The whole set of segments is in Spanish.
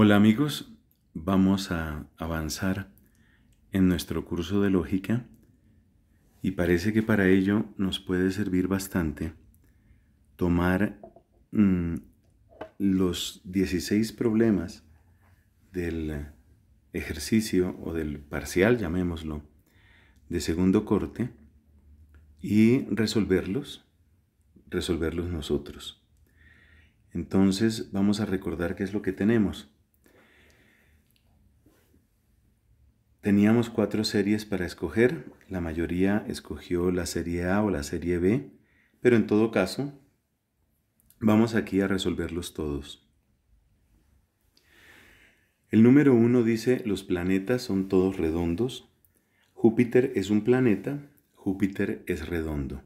Hola amigos, vamos a avanzar en nuestro curso de lógica y parece que para ello nos puede servir bastante tomar mm, los 16 problemas del ejercicio o del parcial, llamémoslo, de segundo corte y resolverlos, resolverlos nosotros. Entonces vamos a recordar qué es lo que tenemos. Teníamos cuatro series para escoger, la mayoría escogió la serie A o la serie B, pero en todo caso, vamos aquí a resolverlos todos. El número uno dice, los planetas son todos redondos. Júpiter es un planeta, Júpiter es redondo.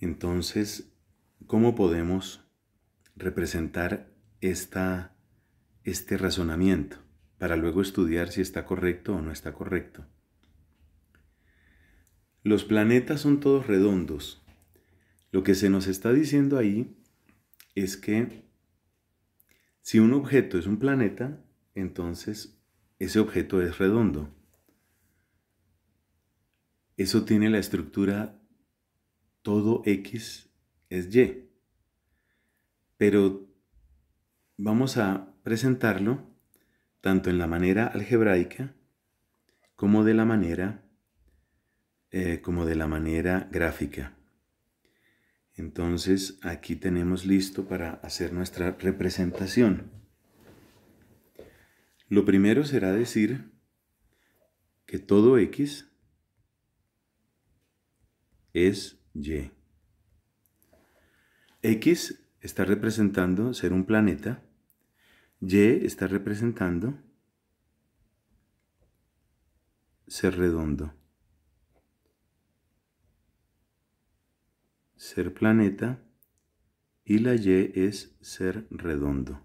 Entonces, ¿cómo podemos representar este razonamiento? para luego estudiar si está correcto o no está correcto. Los planetas son todos redondos. Lo que se nos está diciendo ahí es que si un objeto es un planeta, entonces ese objeto es redondo. Eso tiene la estructura todo X es Y. Pero vamos a presentarlo tanto en la manera algebraica como de la manera, eh, como de la manera gráfica. Entonces aquí tenemos listo para hacer nuestra representación. Lo primero será decir que todo x es y. X está representando ser un planeta y está representando ser redondo. Ser planeta y la Y es ser redondo.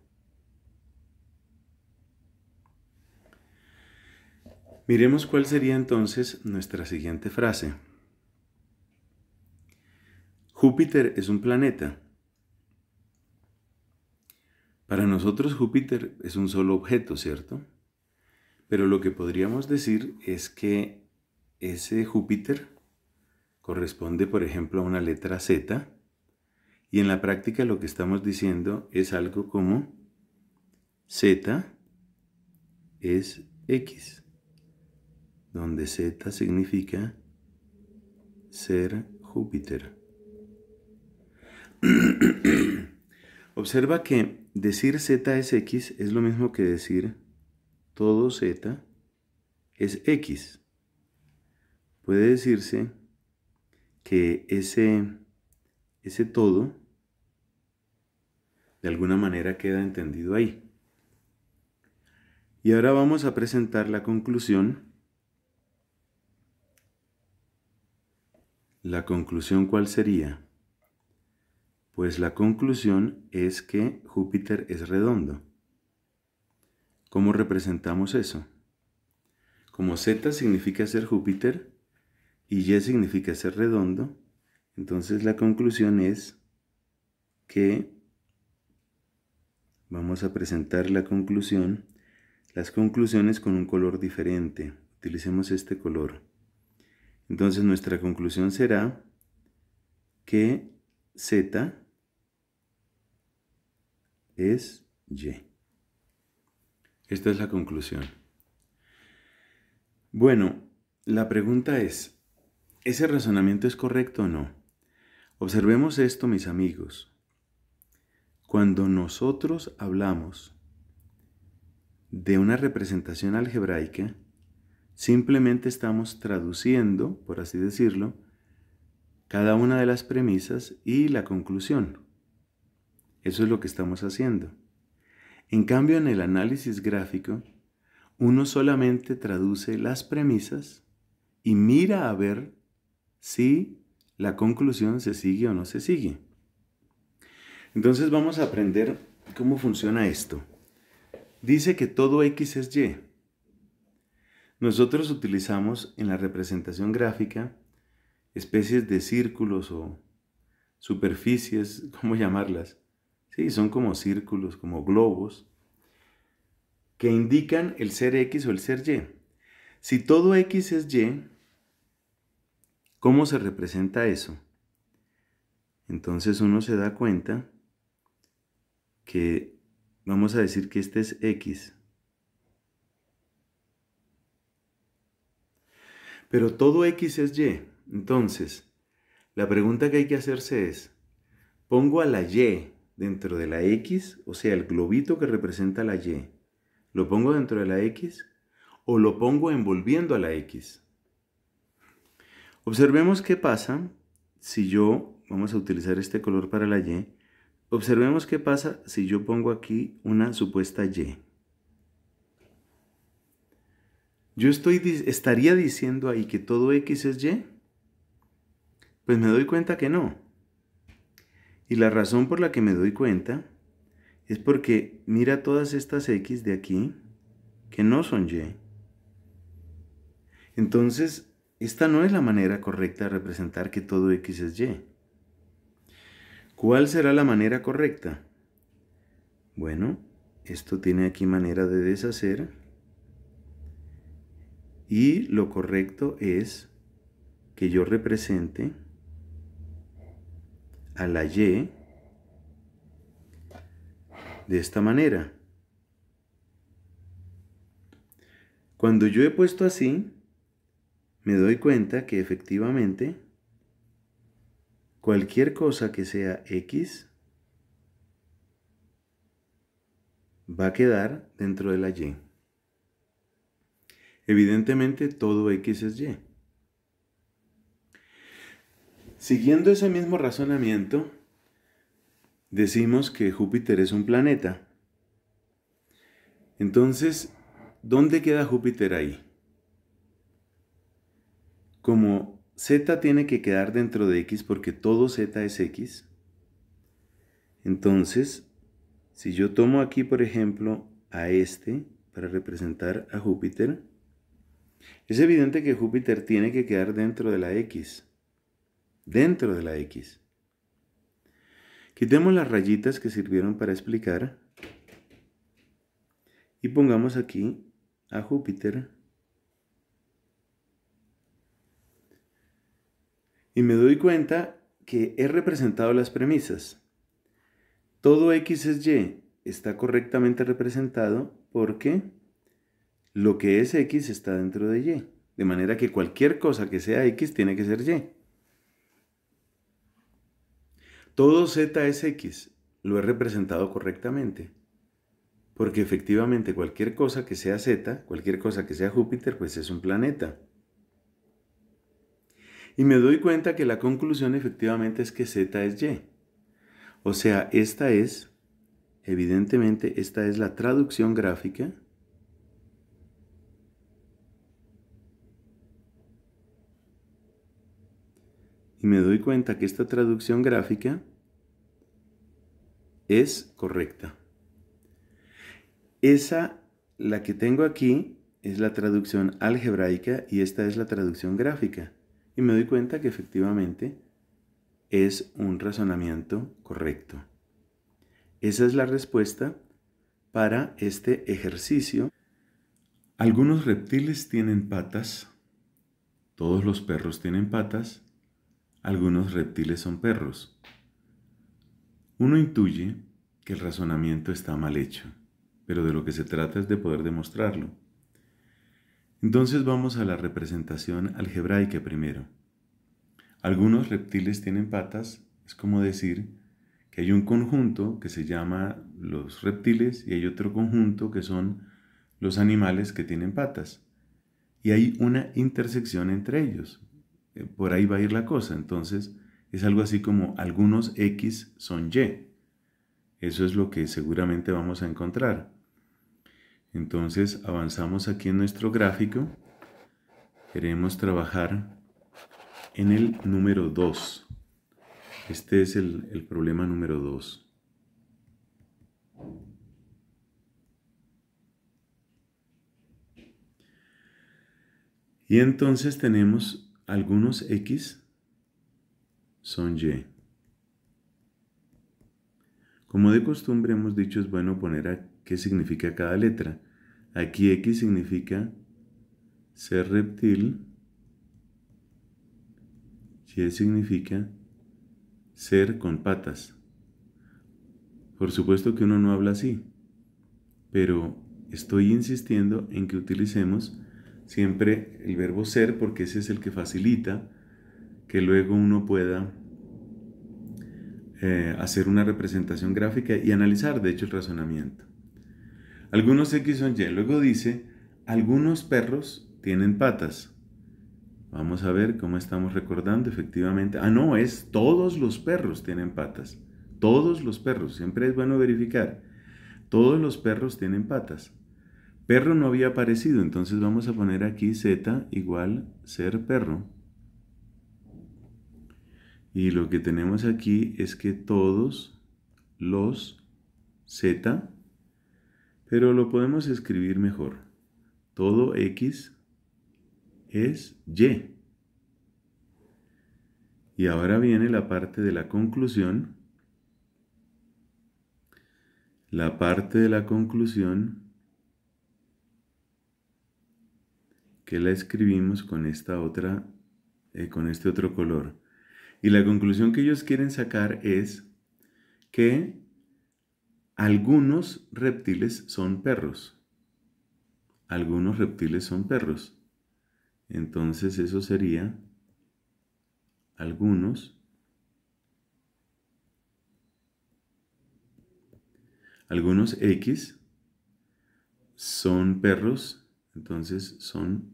Miremos cuál sería entonces nuestra siguiente frase. Júpiter es un planeta. Para nosotros Júpiter es un solo objeto, ¿cierto? Pero lo que podríamos decir es que ese Júpiter corresponde, por ejemplo, a una letra Z, y en la práctica lo que estamos diciendo es algo como Z es X, donde Z significa ser Júpiter. Observa que decir z es x es lo mismo que decir todo z es x. Puede decirse que ese, ese todo de alguna manera queda entendido ahí. Y ahora vamos a presentar la conclusión. ¿La conclusión cuál sería? Pues la conclusión es que Júpiter es redondo. ¿Cómo representamos eso? Como Z significa ser Júpiter y Y significa ser redondo, entonces la conclusión es que vamos a presentar la conclusión, las conclusiones con un color diferente. Utilicemos este color. Entonces nuestra conclusión será que Z es Y. Esta es la conclusión. Bueno, la pregunta es, ¿ese razonamiento es correcto o no? Observemos esto, mis amigos. Cuando nosotros hablamos de una representación algebraica, simplemente estamos traduciendo, por así decirlo, cada una de las premisas y la conclusión. Eso es lo que estamos haciendo. En cambio, en el análisis gráfico, uno solamente traduce las premisas y mira a ver si la conclusión se sigue o no se sigue. Entonces vamos a aprender cómo funciona esto. Dice que todo X es Y. Nosotros utilizamos en la representación gráfica especies de círculos o superficies, ¿cómo llamarlas? Sí, son como círculos, como globos, que indican el ser X o el ser Y. Si todo X es Y, ¿cómo se representa eso? Entonces uno se da cuenta que vamos a decir que este es X. Pero todo X es Y. Entonces, la pregunta que hay que hacerse es, ¿pongo a la Y dentro de la X, o sea, el globito que representa la Y, ¿lo pongo dentro de la X o lo pongo envolviendo a la X? Observemos qué pasa si yo, vamos a utilizar este color para la Y, observemos qué pasa si yo pongo aquí una supuesta Y. ¿Yo estoy, estaría diciendo ahí que todo X es Y? Pues me doy cuenta que no. Y la razón por la que me doy cuenta es porque mira todas estas X de aquí que no son Y. Entonces, esta no es la manera correcta de representar que todo X es Y. ¿Cuál será la manera correcta? Bueno, esto tiene aquí manera de deshacer. Y lo correcto es que yo represente a la Y de esta manera. Cuando yo he puesto así, me doy cuenta que efectivamente cualquier cosa que sea X va a quedar dentro de la Y. Evidentemente todo X es Y. Siguiendo ese mismo razonamiento, decimos que Júpiter es un planeta. Entonces, ¿dónde queda Júpiter ahí? Como Z tiene que quedar dentro de X porque todo Z es X, entonces, si yo tomo aquí, por ejemplo, a este para representar a Júpiter, es evidente que Júpiter tiene que quedar dentro de la X dentro de la X. Quitemos las rayitas que sirvieron para explicar y pongamos aquí a Júpiter. Y me doy cuenta que he representado las premisas. Todo X es Y está correctamente representado porque lo que es X está dentro de Y. De manera que cualquier cosa que sea X tiene que ser Y. Todo Z es X, lo he representado correctamente. Porque efectivamente cualquier cosa que sea Z, cualquier cosa que sea Júpiter, pues es un planeta. Y me doy cuenta que la conclusión efectivamente es que Z es Y. O sea, esta es, evidentemente, esta es la traducción gráfica y me doy cuenta que esta traducción gráfica es correcta. Esa, la que tengo aquí, es la traducción algebraica y esta es la traducción gráfica. Y me doy cuenta que efectivamente es un razonamiento correcto. Esa es la respuesta para este ejercicio. Algunos reptiles tienen patas, todos los perros tienen patas, algunos reptiles son perros. Uno intuye que el razonamiento está mal hecho, pero de lo que se trata es de poder demostrarlo. Entonces vamos a la representación algebraica primero. Algunos reptiles tienen patas, es como decir que hay un conjunto que se llama los reptiles y hay otro conjunto que son los animales que tienen patas. Y hay una intersección entre ellos, eh, por ahí va a ir la cosa. Entonces, es algo así como algunos X son Y. Eso es lo que seguramente vamos a encontrar. Entonces, avanzamos aquí en nuestro gráfico. Queremos trabajar en el número 2. Este es el, el problema número 2. Y entonces tenemos algunos X son Y. Como de costumbre hemos dicho, es bueno poner a qué significa cada letra. Aquí X significa ser reptil. Y e significa ser con patas. Por supuesto que uno no habla así, pero estoy insistiendo en que utilicemos siempre el verbo ser porque ese es el que facilita que luego uno pueda eh, hacer una representación gráfica y analizar de hecho el razonamiento. Algunos X son Y. Luego dice, algunos perros tienen patas. Vamos a ver cómo estamos recordando efectivamente. Ah, no, es todos los perros tienen patas. Todos los perros. Siempre es bueno verificar. Todos los perros tienen patas. Perro no había aparecido, entonces vamos a poner aquí z igual ser perro. Y lo que tenemos aquí es que todos los z, pero lo podemos escribir mejor. Todo x es y. Y ahora viene la parte de la conclusión. La parte de la conclusión que la escribimos con, esta otra, eh, con este otro color. Y la conclusión que ellos quieren sacar es que algunos reptiles son perros. Algunos reptiles son perros. Entonces eso sería algunos. Algunos X son perros entonces son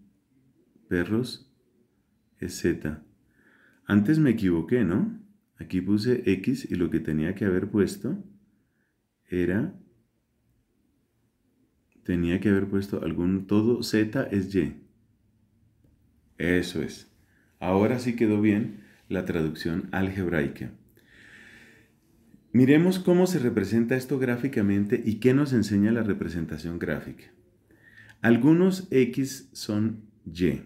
perros es Z. Antes me equivoqué, ¿no? Aquí puse X y lo que tenía que haber puesto era... Tenía que haber puesto algún todo Z es Y. Eso es. Ahora sí quedó bien la traducción algebraica. Miremos cómo se representa esto gráficamente y qué nos enseña la representación gráfica. Algunos x son y.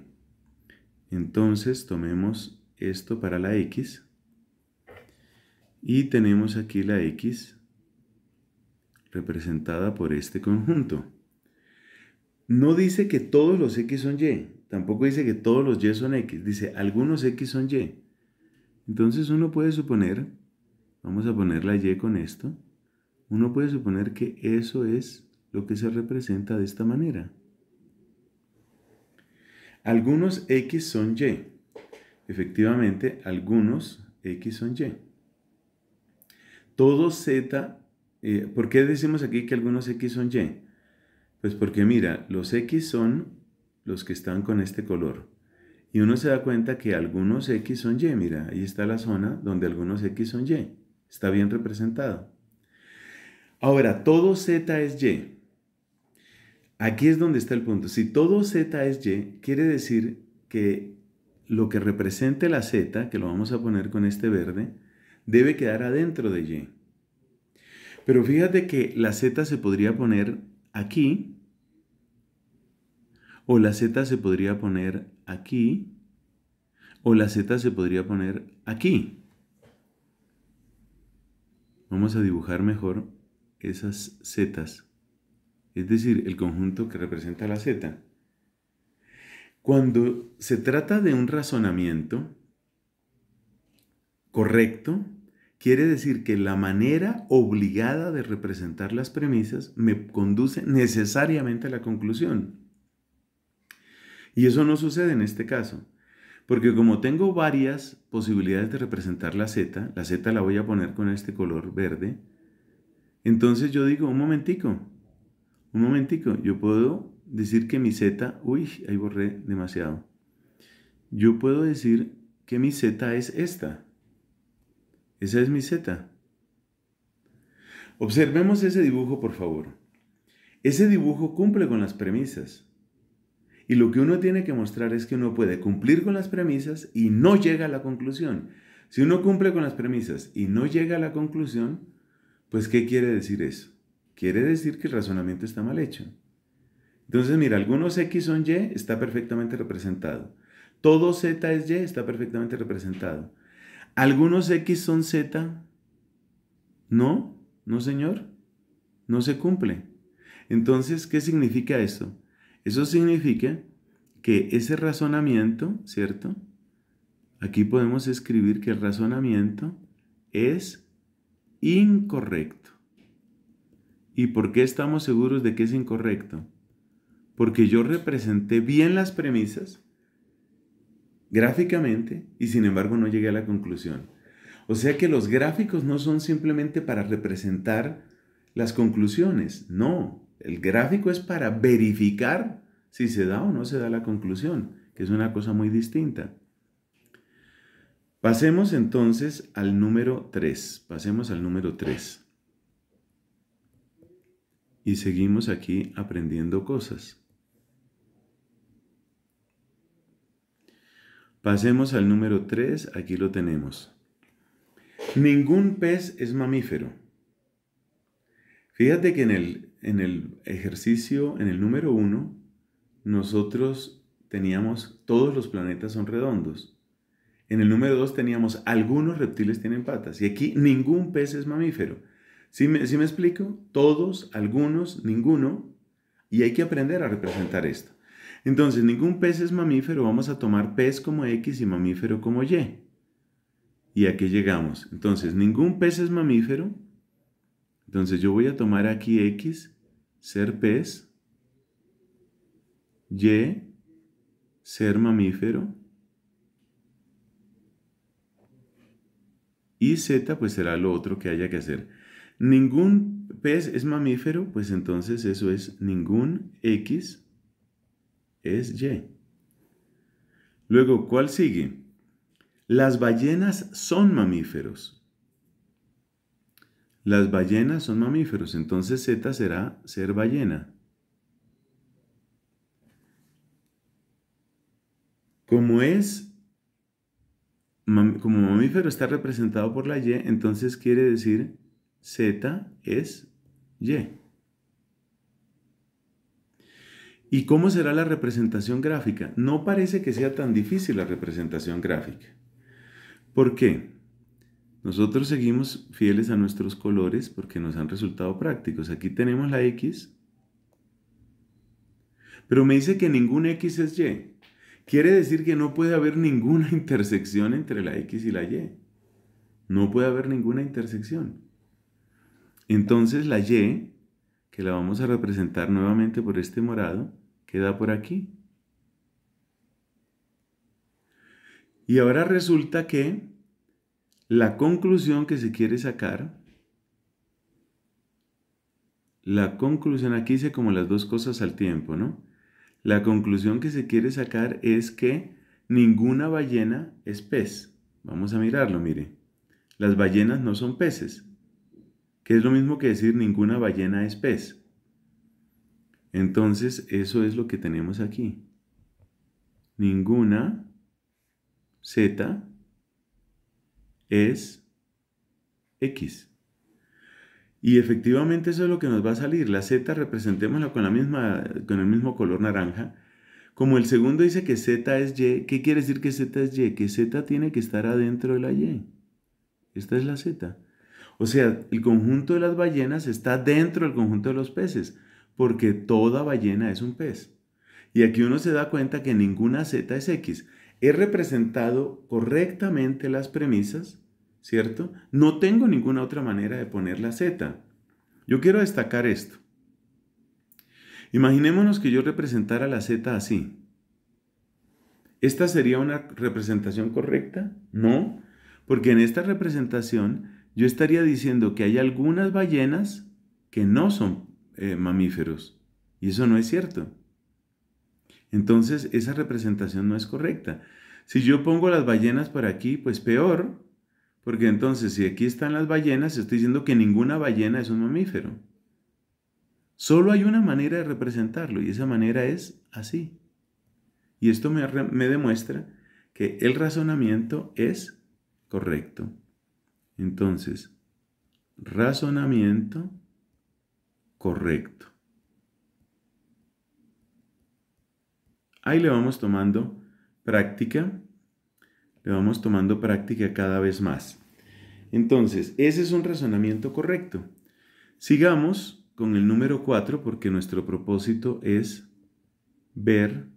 Entonces tomemos esto para la x. Y tenemos aquí la x representada por este conjunto. No dice que todos los x son y, tampoco dice que todos los y son x, dice algunos x son y. Entonces uno puede suponer, vamos a poner la y con esto, uno puede suponer que eso es lo que se representa de esta manera. Algunos X son Y. Efectivamente, algunos X son Y. Todo Z, eh, ¿por qué decimos aquí que algunos X son Y? Pues porque mira, los X son los que están con este color. Y uno se da cuenta que algunos X son Y. Mira, ahí está la zona donde algunos X son Y. Está bien representado. Ahora, todo Z es Y. Aquí es donde está el punto. Si todo Z es Y, quiere decir que lo que represente la Z, que lo vamos a poner con este verde, debe quedar adentro de Y. Pero fíjate que la Z se podría poner aquí, o la Z se podría poner aquí, o la Z se podría poner aquí. Vamos a dibujar mejor esas Zs es decir, el conjunto que representa la Z. Cuando se trata de un razonamiento correcto, quiere decir que la manera obligada de representar las premisas me conduce necesariamente a la conclusión. Y eso no sucede en este caso, porque como tengo varias posibilidades de representar la Z, la Z la voy a poner con este color verde, entonces yo digo, un momentico, un momentico, yo puedo decir que mi z, uy, ahí borré demasiado. Yo puedo decir que mi z es esta. Esa es mi z. Observemos ese dibujo, por favor. Ese dibujo cumple con las premisas. Y lo que uno tiene que mostrar es que uno puede cumplir con las premisas y no llega a la conclusión. Si uno cumple con las premisas y no llega a la conclusión, pues ¿qué quiere decir eso? Quiere decir que el razonamiento está mal hecho. Entonces, mira, algunos X son Y, está perfectamente representado. Todo Z es Y, está perfectamente representado. Algunos X son Z. No, no señor, no se cumple. Entonces, ¿qué significa eso? Eso significa que ese razonamiento, ¿cierto? Aquí podemos escribir que el razonamiento es incorrecto. ¿Y por qué estamos seguros de que es incorrecto? Porque yo representé bien las premisas gráficamente y sin embargo no llegué a la conclusión. O sea que los gráficos no son simplemente para representar las conclusiones, no. El gráfico es para verificar si se da o no se da la conclusión, que es una cosa muy distinta. Pasemos entonces al número 3. Pasemos al número 3 y seguimos aquí aprendiendo cosas. Pasemos al número 3, aquí lo tenemos. Ningún pez es mamífero. Fíjate que en el, en el ejercicio, en el número 1, nosotros teníamos todos los planetas son redondos. En el número 2 teníamos algunos reptiles tienen patas y aquí ningún pez es mamífero. ¿Sí me, explico? Todos, algunos, ninguno. Y hay que aprender a representar esto. Entonces, ningún pez es mamífero, vamos a tomar pez como X y mamífero como Y. ¿Y aquí llegamos? Entonces, ningún pez es mamífero. Entonces, yo voy a tomar aquí X, ser pez, Y, ser mamífero, y Z, pues será lo otro que haya que hacer. Ningún pez es mamífero, pues entonces eso es ningún X es Y. Luego, ¿cuál sigue? Las ballenas son mamíferos. Las ballenas son mamíferos, entonces Z será ser ballena. Como es, como mamífero está representado por la Y, entonces quiere decir Z es Y. ¿Y cómo será la representación gráfica? No parece que sea tan difícil la representación gráfica. ¿Por qué? Nosotros seguimos fieles a nuestros colores porque nos han resultado prácticos. Aquí tenemos la X, pero me dice que ningún X es Y. Quiere decir que no puede haber ninguna intersección entre la X y la Y. No puede haber ninguna intersección. Entonces la Y, que la vamos a representar nuevamente por este morado, queda por aquí. Y ahora resulta que la conclusión que se quiere sacar, la conclusión, aquí dice como las dos cosas al tiempo, ¿no? La conclusión que se quiere sacar es que ninguna ballena es pez. Vamos a mirarlo, mire. Las ballenas no son peces, que es lo mismo que decir ninguna ballena es pez. Entonces, eso es lo que tenemos aquí. Ninguna Z es X. Y efectivamente eso es lo que nos va a salir. La Z representémosla con, la misma, con el mismo color naranja. Como el segundo dice que Z es Y, ¿qué quiere decir que Z es Y? Que Z tiene que estar adentro de la Y. Esta es la Z. O sea, el conjunto de las ballenas está dentro del conjunto de los peces, porque toda ballena es un pez. Y aquí uno se da cuenta que ninguna Z es X. He representado correctamente las premisas, ¿cierto? No tengo ninguna otra manera de poner la Z. Yo quiero destacar esto. Imaginémonos que yo representara la Z así. ¿Esta sería una representación correcta? No, porque en esta representación yo estaría diciendo que hay algunas ballenas que no son eh, mamíferos. Y eso no es cierto. Entonces, esa representación no es correcta. Si yo pongo las ballenas por aquí, pues peor, porque entonces si aquí están las ballenas, estoy diciendo que ninguna ballena es un mamífero. Solo hay una manera de representarlo y esa manera es así. Y esto me demuestra que el razonamiento es correcto. Entonces, razonamiento correcto. Ahí le vamos tomando práctica, le vamos tomando práctica cada vez más. Entonces, ese es un razonamiento correcto. Sigamos con el número 4 porque nuestro propósito es ver,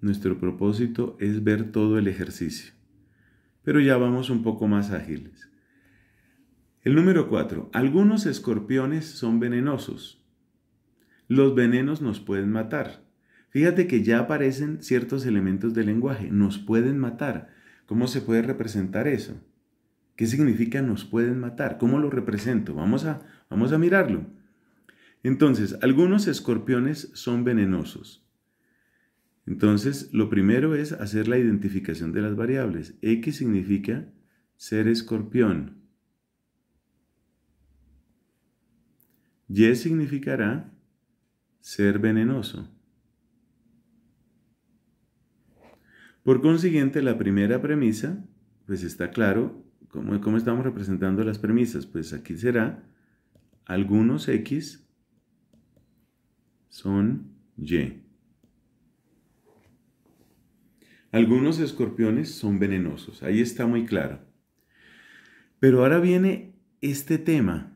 nuestro propósito es ver todo el ejercicio pero ya vamos un poco más ágiles. El número 4. Algunos escorpiones son venenosos. Los venenos nos pueden matar. Fíjate que ya aparecen ciertos elementos del lenguaje. Nos pueden matar. ¿Cómo se puede representar eso? ¿Qué significa nos pueden matar? ¿Cómo lo represento? Vamos a, vamos a mirarlo. Entonces, algunos escorpiones son venenosos. Entonces, lo primero es hacer la identificación de las variables. X significa ser escorpión. Y significará ser venenoso. Por consiguiente, la primera premisa, pues está claro cómo, estamos representando las premisas. Pues aquí será algunos X son Y. Algunos escorpiones son venenosos, ahí está muy claro. Pero ahora viene este tema.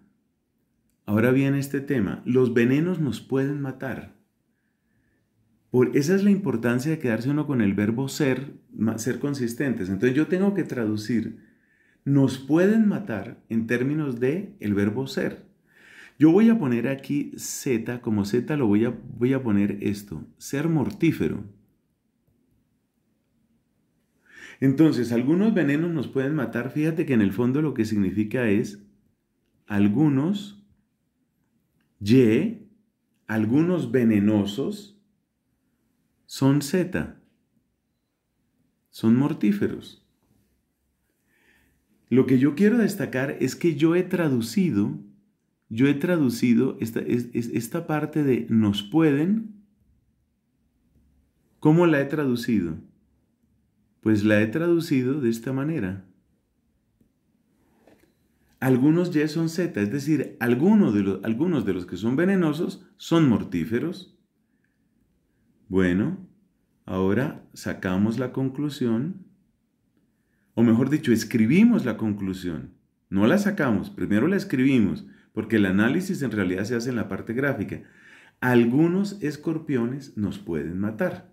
Ahora viene este tema. Los venenos nos pueden matar. Por, esa es la importancia de quedarse uno con el verbo ser, ser consistentes. Entonces yo tengo que traducir, nos pueden matar en términos de el verbo ser. Yo voy a poner aquí Z, como Z lo voy a, voy a poner esto, ser mortífero. Entonces, algunos venenos nos pueden matar. Fíjate que en el fondo lo que significa es algunos, Y, algunos venenosos son Z, son mortíferos. Lo que yo quiero destacar es que yo he traducido, yo he traducido esta, esta parte de nos pueden, ¿cómo la he traducido? Pues la he traducido de esta manera. Algunos ya son Z, es decir, algunos de, los, algunos de los que son venenosos son mortíferos. Bueno, ahora sacamos la conclusión, o mejor dicho, escribimos la conclusión. No la sacamos, primero la escribimos, porque el análisis en realidad se hace en la parte gráfica. Algunos escorpiones nos pueden matar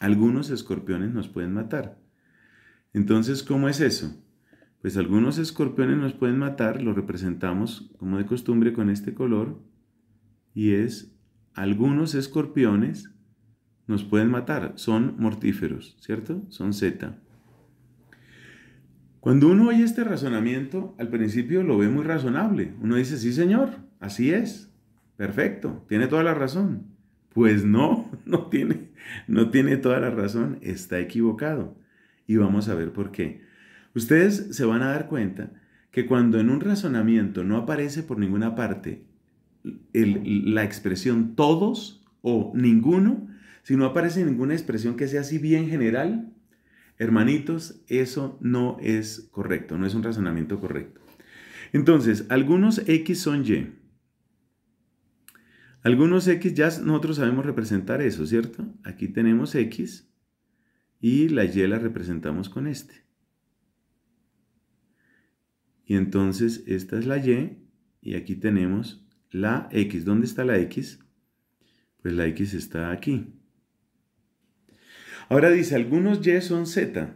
algunos escorpiones nos pueden matar. Entonces, ¿cómo es eso? Pues algunos escorpiones nos pueden matar, lo representamos como de costumbre con este color, y es algunos escorpiones nos pueden matar, son mortíferos, ¿cierto? Son Z. Cuando uno oye este razonamiento, al principio lo ve muy razonable. Uno dice, sí señor, así es, perfecto, tiene toda la razón. Pues no, no tiene, no tiene toda la razón, está equivocado. Y vamos a ver por qué. Ustedes se van a dar cuenta que cuando en un razonamiento no aparece por ninguna parte la expresión todos o ninguno, si no aparece ninguna expresión que sea así bien general, hermanitos, eso no es correcto, no es un razonamiento correcto. Entonces, algunos X son Y, algunos X ya nosotros sabemos representar eso, ¿cierto? Aquí tenemos X y la Y la representamos con este. Y entonces esta es la Y y aquí tenemos la X. ¿Dónde está la X? Pues la X está aquí. Ahora dice, algunos Y son Z.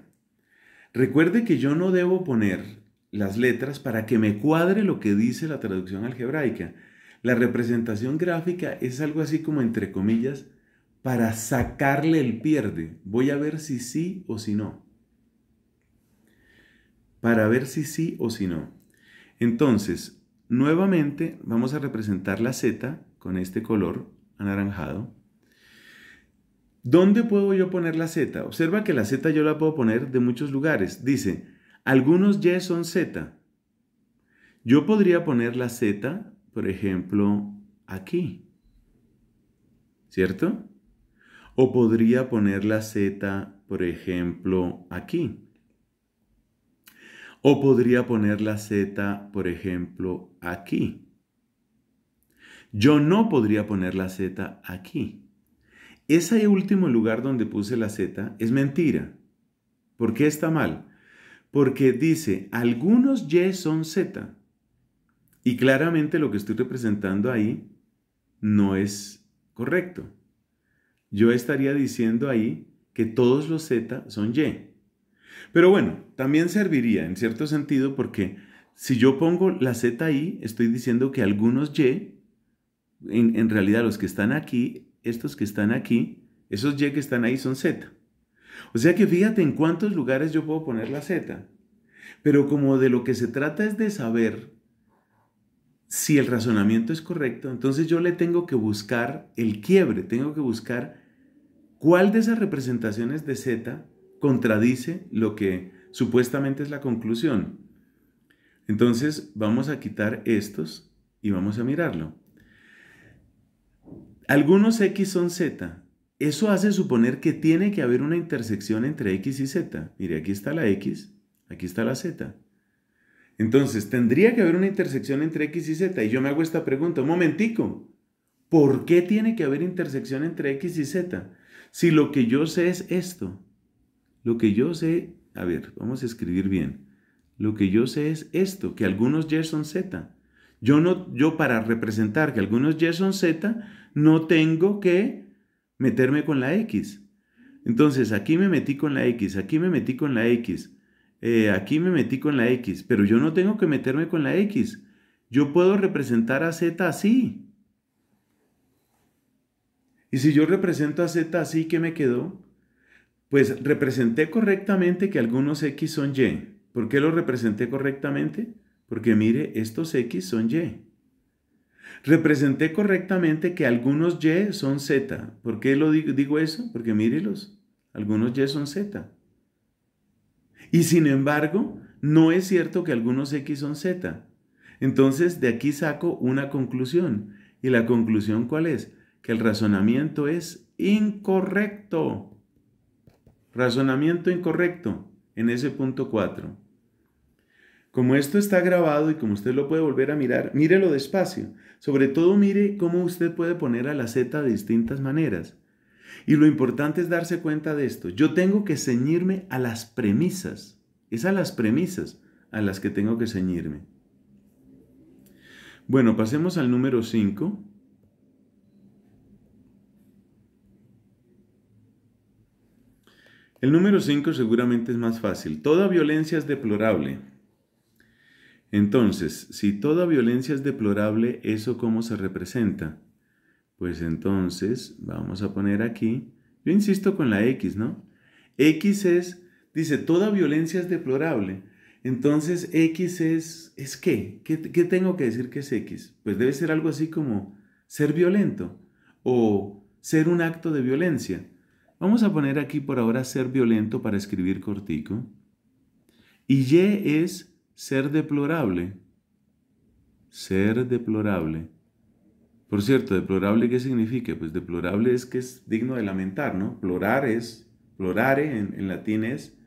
Recuerde que yo no debo poner las letras para que me cuadre lo que dice la traducción algebraica. La representación gráfica es algo así como entre comillas para sacarle el pierde. Voy a ver si sí o si no. Para ver si sí o si no. Entonces, nuevamente vamos a representar la Z con este color anaranjado. ¿Dónde puedo yo poner la Z? Observa que la Z yo la puedo poner de muchos lugares. Dice, algunos Y son Z. Yo podría poner la Z por ejemplo, aquí. ¿Cierto? O podría poner la Z, por ejemplo, aquí. O podría poner la Z, por ejemplo, aquí. Yo no podría poner la Z aquí. Ese último lugar donde puse la Z es mentira. ¿Por qué está mal? Porque dice, algunos Y son Z y claramente lo que estoy representando ahí no es correcto. Yo estaría diciendo ahí que todos los Z son Y. Pero bueno, también serviría en cierto sentido porque si yo pongo la Z ahí, estoy diciendo que algunos Y, en, realidad los que están aquí, estos que están aquí, esos Y que están ahí son Z. O sea que fíjate en cuántos lugares yo puedo poner la Z. Pero como de lo que se trata es de saber si el razonamiento es correcto, entonces yo le tengo que buscar el quiebre, tengo que buscar cuál de esas representaciones de Z contradice lo que supuestamente es la conclusión. Entonces vamos a quitar estos y vamos a mirarlo. Algunos X son Z. Eso hace suponer que tiene que haber una intersección entre X y Z. Mire, aquí está la X, aquí está la Z. Entonces, tendría que haber una intersección entre X y Z. Y yo me hago esta pregunta, un momentico. ¿Por qué tiene que haber intersección entre X y Z? Si lo que yo sé es esto. Lo que yo sé, a ver, vamos a escribir bien. Lo que yo sé es esto, que algunos Y son Z. Yo, no, yo para representar que algunos Y son Z, no tengo que meterme con la X. Entonces, aquí me metí con la X, aquí me metí con la X. Eh, aquí me metí con la X, pero yo no tengo que meterme con la X. Yo puedo representar a Z así. Y si yo represento a Z así, ¿qué me quedó? Pues representé correctamente que algunos X son Y. ¿Por qué lo representé correctamente? Porque mire, estos X son Y. Representé correctamente que algunos Y son Z. ¿Por qué lo digo, eso? Porque mírelos, algunos Y son Z. Y sin embargo, no es cierto que algunos X son Z. Entonces, de aquí saco una conclusión. ¿Y la conclusión cuál es? Que el razonamiento es incorrecto. Razonamiento incorrecto en ese punto 4. Como esto está grabado y como usted lo puede volver a mirar, mírelo despacio. Sobre todo mire cómo usted puede poner a la Z de distintas maneras. Y lo importante es darse cuenta de esto. Yo tengo que ceñirme a las premisas. Es a las premisas a las que tengo que ceñirme. Bueno, pasemos al número 5. El número 5 seguramente es más fácil. Toda violencia es deplorable. Entonces, si toda violencia es deplorable, ¿eso cómo se representa? Pues entonces vamos a poner aquí, yo insisto con la X, ¿no? X es, dice, toda violencia es deplorable. Entonces, X es, ¿es qué? qué? ¿Qué tengo que decir que es X? Pues debe ser algo así como ser violento o ser un acto de violencia. Vamos a poner aquí por ahora ser violento para escribir cortico. Y Y es ser deplorable. Ser deplorable. Por cierto, deplorable, ¿qué significa? Pues deplorable es que es digno de lamentar, ¿no? Plorar es, plorare en, latín es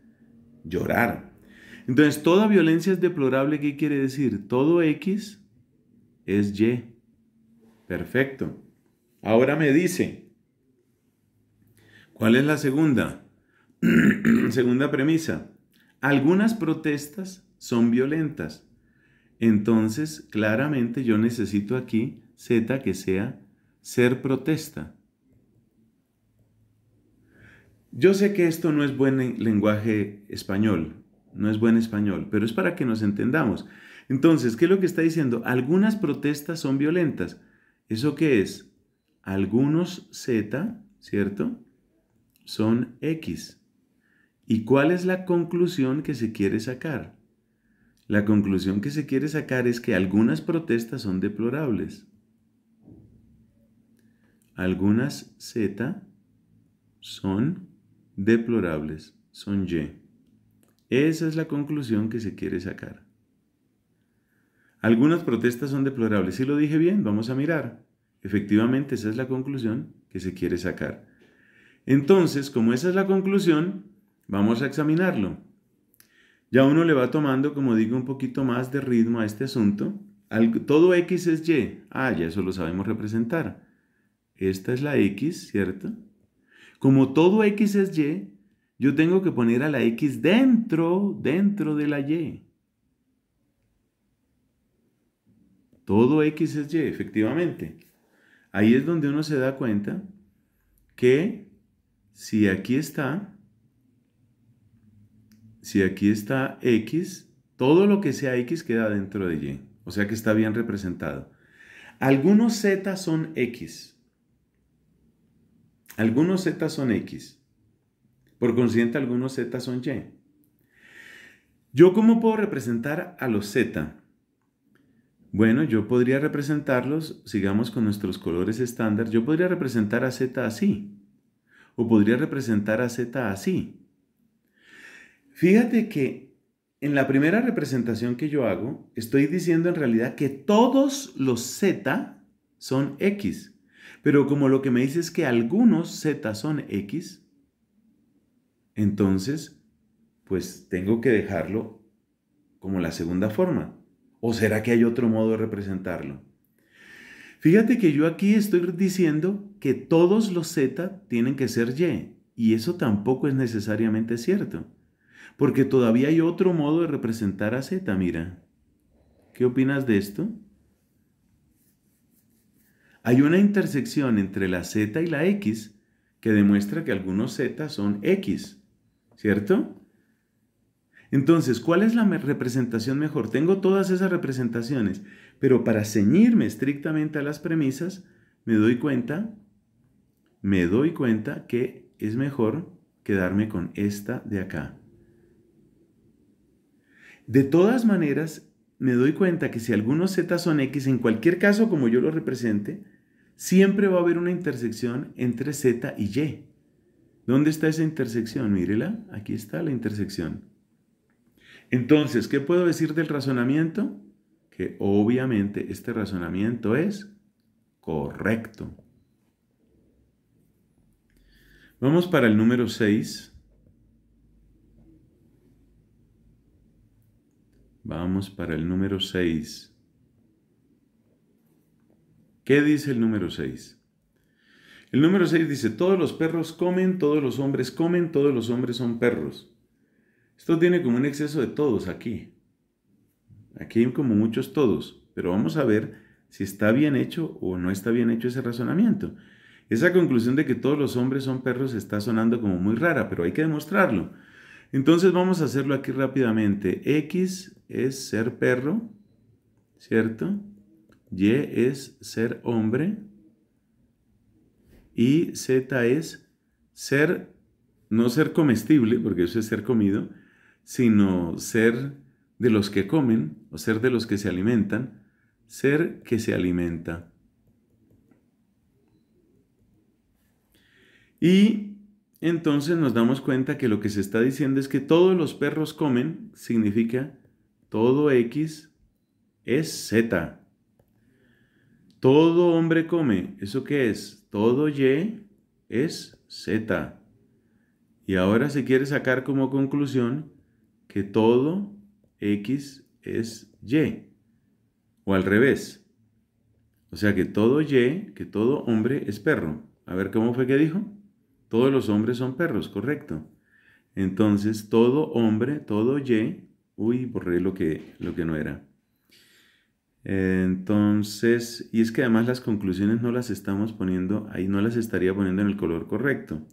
llorar. Entonces, toda violencia es deplorable, ¿qué quiere decir? Todo X es Y. Perfecto. Ahora me dice, ¿cuál es la segunda? segunda premisa. Algunas protestas son violentas. Entonces, claramente yo necesito aquí Z que sea ser protesta. Yo sé que esto no es buen lenguaje español, no es buen español, pero es para que nos entendamos. Entonces, ¿qué es lo que está diciendo? Algunas protestas son violentas. ¿Eso qué es? Algunos Z, ¿cierto? Son X. ¿Y cuál es la conclusión que se quiere sacar? La conclusión que se quiere sacar es que algunas protestas son deplorables. Algunas Z son deplorables, son Y. Esa es la conclusión que se quiere sacar. Algunas protestas son deplorables. Si lo dije bien, vamos a mirar. Efectivamente, esa es la conclusión que se quiere sacar. Entonces, como esa es la conclusión, vamos a examinarlo. Ya uno le va tomando, como digo, un poquito más de ritmo a este asunto. Todo X es Y. Ah, ya eso lo sabemos representar. Esta es la X, ¿cierto? Como todo X es Y, yo tengo que poner a la X dentro, dentro de la Y. Todo X es Y, efectivamente. Ahí es donde uno se da cuenta que si aquí está, si aquí está X, todo lo que sea X queda dentro de Y. O sea que está bien representado. Algunos Z son X. Algunos Z son X. Por consiguiente, algunos Z son Y. ¿Yo cómo puedo representar a los Z? Bueno, yo podría representarlos, sigamos con nuestros colores estándar, yo podría representar a Z así. O podría representar a Z así. Fíjate que en la primera representación que yo hago, estoy diciendo en realidad que todos los Z son X. Pero como lo que me dice es que algunos Z son X, entonces, pues tengo que dejarlo como la segunda forma. ¿O será que hay otro modo de representarlo? Fíjate que yo aquí estoy diciendo que todos los Z tienen que ser Y, y eso tampoco es necesariamente cierto, porque todavía hay otro modo de representar a Z, mira. ¿Qué opinas de esto? Hay una intersección entre la z y la x que demuestra que algunos z son x, ¿cierto? Entonces, ¿cuál es la representación mejor? Tengo todas esas representaciones, pero para ceñirme estrictamente a las premisas, me doy cuenta, me doy cuenta que es mejor quedarme con esta de acá. De todas maneras, me doy cuenta que si algunos z son x, en cualquier caso como yo lo represente, siempre va a haber una intersección entre Z y Y. ¿Dónde está esa intersección? Mírela, aquí está la intersección. Entonces, ¿qué puedo decir del razonamiento? Que obviamente este razonamiento es correcto. Vamos para el número 6. Vamos para el número 6. ¿Qué dice el número 6? El número 6 dice, todos los perros comen, todos los hombres comen, todos los hombres son perros. Esto tiene como un exceso de todos aquí. Aquí hay como muchos todos, pero vamos a ver si está bien hecho o no está bien hecho ese razonamiento. Esa conclusión de que todos los hombres son perros está sonando como muy rara, pero hay que demostrarlo. Entonces vamos a hacerlo aquí rápidamente. X es ser perro, ¿cierto? Y es ser hombre y Z es ser, no ser comestible, porque eso es ser comido, sino ser de los que comen o ser de los que se alimentan, ser que se alimenta. Y entonces nos damos cuenta que lo que se está diciendo es que todos los perros comen significa todo X es Z. Todo hombre come. ¿Eso qué es? Todo Y es Z. Y ahora se quiere sacar como conclusión que todo X es Y. O al revés. O sea que todo Y, que todo hombre es perro. A ver, ¿cómo fue que dijo? Todos los hombres son perros, correcto. Entonces, todo hombre, todo Y, uy, borré lo que, lo que no era. Entonces, y es que además las conclusiones no las estamos poniendo, ahí no las estaría poniendo en el color correcto,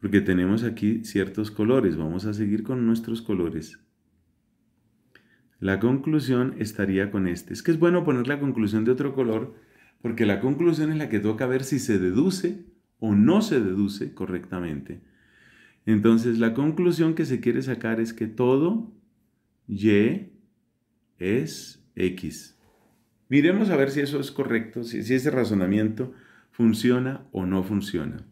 porque tenemos aquí ciertos colores, vamos a seguir con nuestros colores. La conclusión estaría con este. Es que es bueno poner la conclusión de otro color, porque la conclusión es la que toca ver si se deduce o no se deduce correctamente. Entonces, la conclusión que se quiere sacar es que todo Y es X. Miremos a ver si eso es correcto, si, si ese razonamiento funciona o no funciona.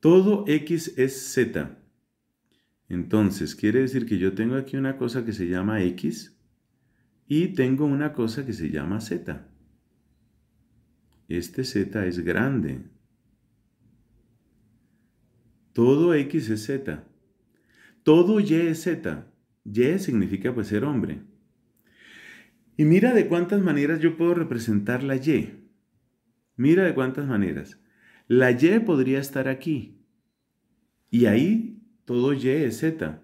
Todo X es Z. Entonces, quiere decir que yo tengo aquí una cosa que se llama X y tengo una cosa que se llama Z. Este Z es grande. Todo X es Z. Todo Y es Z. Y significa pues ser hombre. Y mira de cuántas maneras yo puedo representar la Y. Mira de cuántas maneras. La Y podría estar aquí. Y ahí todo Y es Z.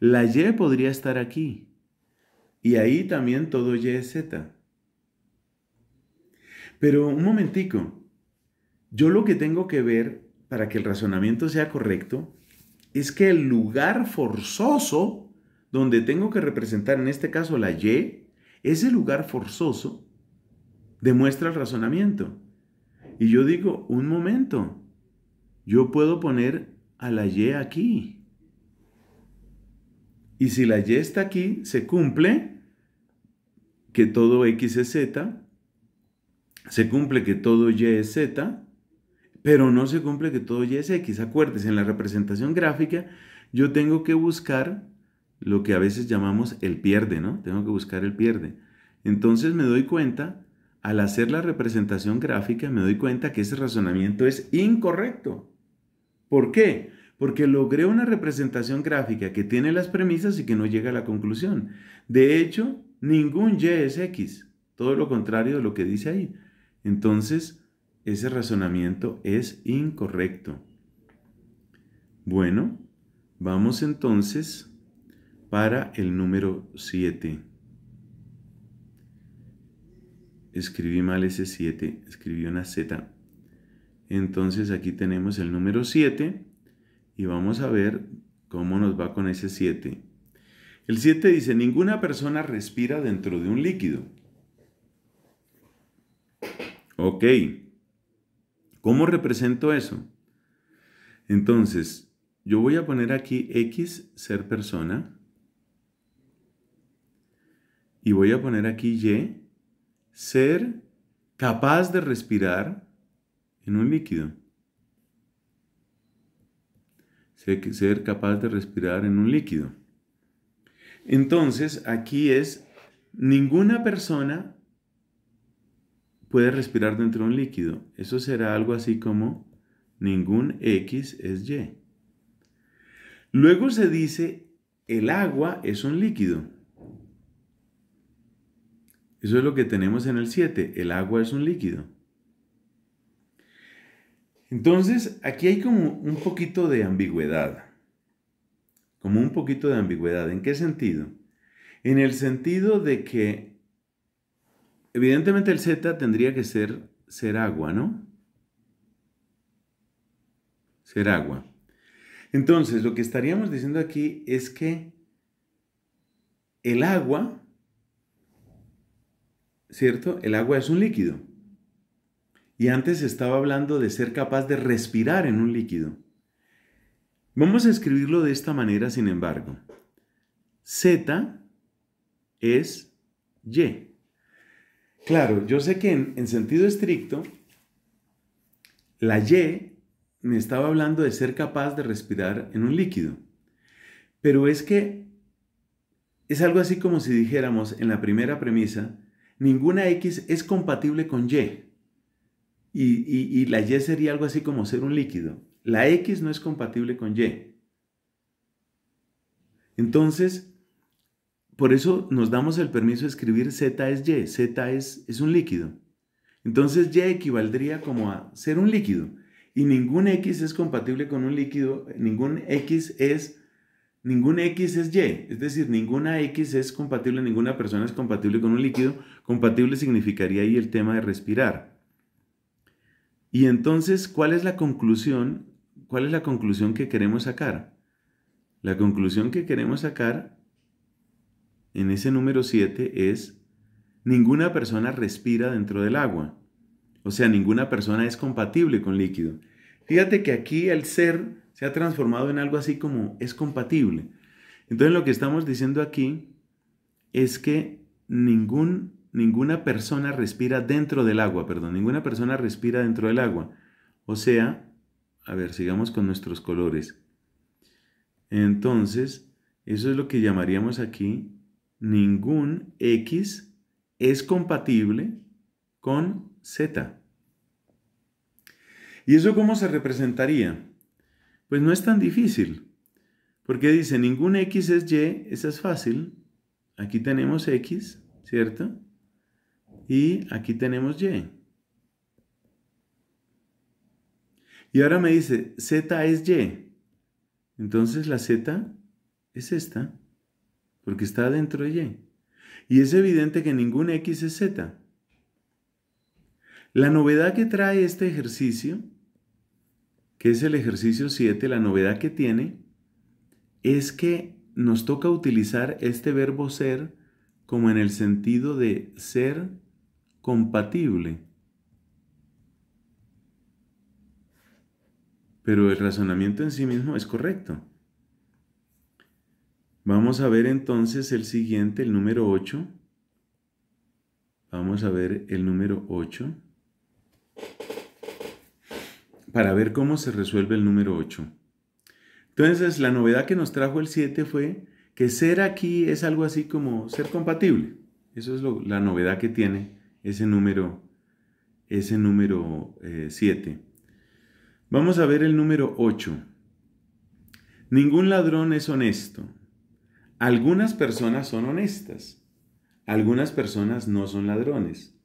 La Y podría estar aquí. Y ahí también todo Y es Z. Pero un momentico. Yo lo que tengo que ver para que el razonamiento sea correcto es que el lugar forzoso donde tengo que representar, en este caso la Y, ese lugar forzoso demuestra el razonamiento. Y yo digo, un momento, yo puedo poner a la Y aquí. Y si la Y está aquí, se cumple que todo X es Z, se cumple que todo Y es Z, pero no se cumple que todo Y es X. Acuérdense, en la representación gráfica yo tengo que buscar lo que a veces llamamos el pierde, ¿no? Tengo que buscar el pierde. Entonces me doy cuenta, al hacer la representación gráfica, me doy cuenta que ese razonamiento es incorrecto. ¿Por qué? Porque logré una representación gráfica que tiene las premisas y que no llega a la conclusión. De hecho, ningún Y es X, todo lo contrario de lo que dice ahí. Entonces, ese razonamiento es incorrecto. Bueno, vamos entonces para el número 7. Escribí mal ese 7, escribí una Z. Entonces aquí tenemos el número 7 y vamos a ver cómo nos va con ese 7. El 7 dice, ninguna persona respira dentro de un líquido. Ok, ¿cómo represento eso? Entonces, yo voy a poner aquí X ser persona y voy a poner aquí Y, ser capaz de respirar en un líquido. Ser capaz de respirar en un líquido. Entonces, aquí es, ninguna persona puede respirar dentro de un líquido. Eso será algo así como, ningún X es Y. Luego se dice, el agua es un líquido. Eso es lo que tenemos en el 7. El agua es un líquido. Entonces, aquí hay como un poquito de ambigüedad. Como un poquito de ambigüedad. ¿En qué sentido? En el sentido de que, evidentemente el Z tendría que ser, ser agua, ¿no? Ser agua. Entonces, lo que estaríamos diciendo aquí es que el agua ¿cierto? El agua es un líquido. Y antes estaba hablando de ser capaz de respirar en un líquido. Vamos a escribirlo de esta manera, sin embargo. Z es Y. Claro, yo sé que en, sentido estricto, la Y me estaba hablando de ser capaz de respirar en un líquido. Pero es que es algo así como si dijéramos en la primera premisa, ninguna X es compatible con Y. Y, la Y sería algo así como ser un líquido. La X no es compatible con Y. Entonces, por eso nos damos el permiso de escribir Z es Y, Z es, es un líquido. Entonces Y equivaldría como a ser un líquido. Y ningún X es compatible con un líquido, ningún X es ningún X es Y, es decir, ninguna X es compatible, ninguna persona es compatible con un líquido. Compatible significaría ahí el tema de respirar. Y entonces, ¿cuál es la conclusión? ¿Cuál es la conclusión que queremos sacar? La conclusión que queremos sacar en ese número 7 es ninguna persona respira dentro del agua. O sea, ninguna persona es compatible con líquido. Fíjate que aquí el ser se ha transformado en algo así como es compatible. Entonces lo que estamos diciendo aquí es que ningún, ninguna persona respira dentro del agua, perdón, ninguna persona respira dentro del agua. O sea, a ver, sigamos con nuestros colores. Entonces, eso es lo que llamaríamos aquí, ningún X es compatible con Z. ¿Y eso cómo se representaría? Pues no es tan difícil, porque dice, ningún X es Y, esa es fácil. Aquí tenemos X, ¿cierto? Y aquí tenemos Y. Y ahora me dice, Z es Y. Entonces la Z es esta, porque está dentro de Y. Y es evidente que ningún X es Z. La novedad que trae este ejercicio que es el ejercicio 7, la novedad que tiene es que nos toca utilizar este verbo ser como en el sentido de ser compatible. Pero el razonamiento en sí mismo es correcto. Vamos a ver entonces el siguiente, el número 8. Vamos a ver el número 8 para ver cómo se resuelve el número 8. Entonces, la novedad que nos trajo el 7 fue que ser aquí es algo así como ser compatible. Eso es la novedad que tiene ese número ese número 7. Eh, Vamos a ver el número 8. Ningún ladrón es honesto. Algunas personas son honestas. Algunas personas no son ladrones.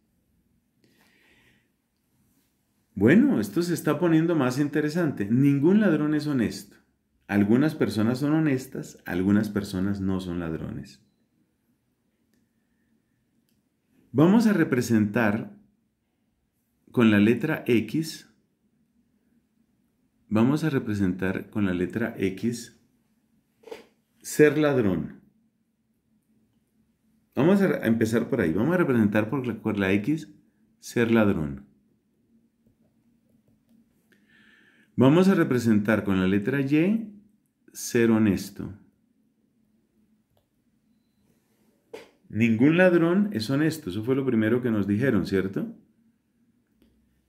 Bueno, esto se está poniendo más interesante. Ningún ladrón es honesto. Algunas personas son honestas, algunas personas no son ladrones. Vamos a representar con la letra X, vamos a representar con la letra X ser ladrón. Vamos a empezar por ahí. Vamos a representar por la, X ser ladrón. Vamos a representar con la letra Y ser honesto. Ningún ladrón es honesto, eso fue lo primero que nos dijeron, ¿cierto?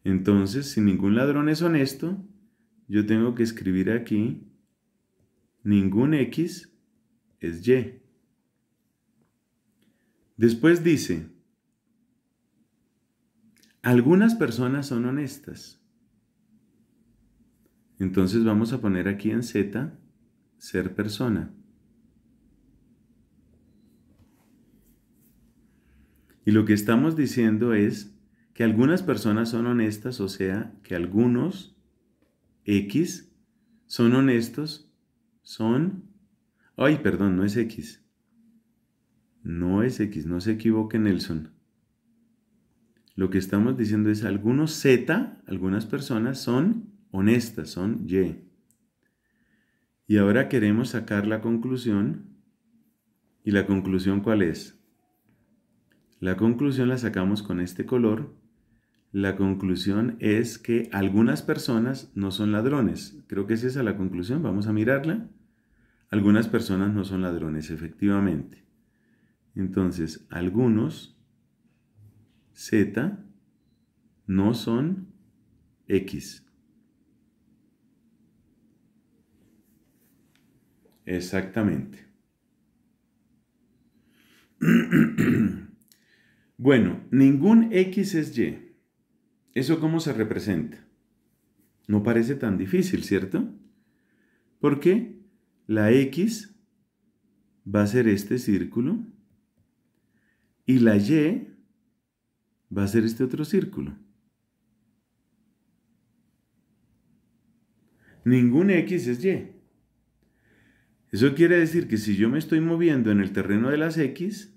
Entonces, si ningún ladrón es honesto, yo tengo que escribir aquí, ningún X es Y. Después dice, algunas personas son honestas. Entonces vamos a poner aquí en Z ser persona. Y lo que estamos diciendo es que algunas personas son honestas, o sea, que algunos X son honestos, son... Ay, perdón, no es X. No es X, no se equivoque Nelson. Lo que estamos diciendo es algunos Z, algunas personas son honestas, son Y. Y ahora queremos sacar la conclusión. ¿Y la conclusión cuál es? La conclusión la sacamos con este color. La conclusión es que algunas personas no son ladrones. Creo que es esa la conclusión. Vamos a mirarla. Algunas personas no son ladrones, efectivamente. Entonces, algunos Z no son X. Exactamente. bueno, ningún X es Y. ¿Eso cómo se representa? No parece tan difícil, ¿cierto? Porque la X va a ser este círculo y la Y va a ser este otro círculo. Ningún X es Y. Eso quiere decir que si yo me estoy moviendo en el terreno de las X,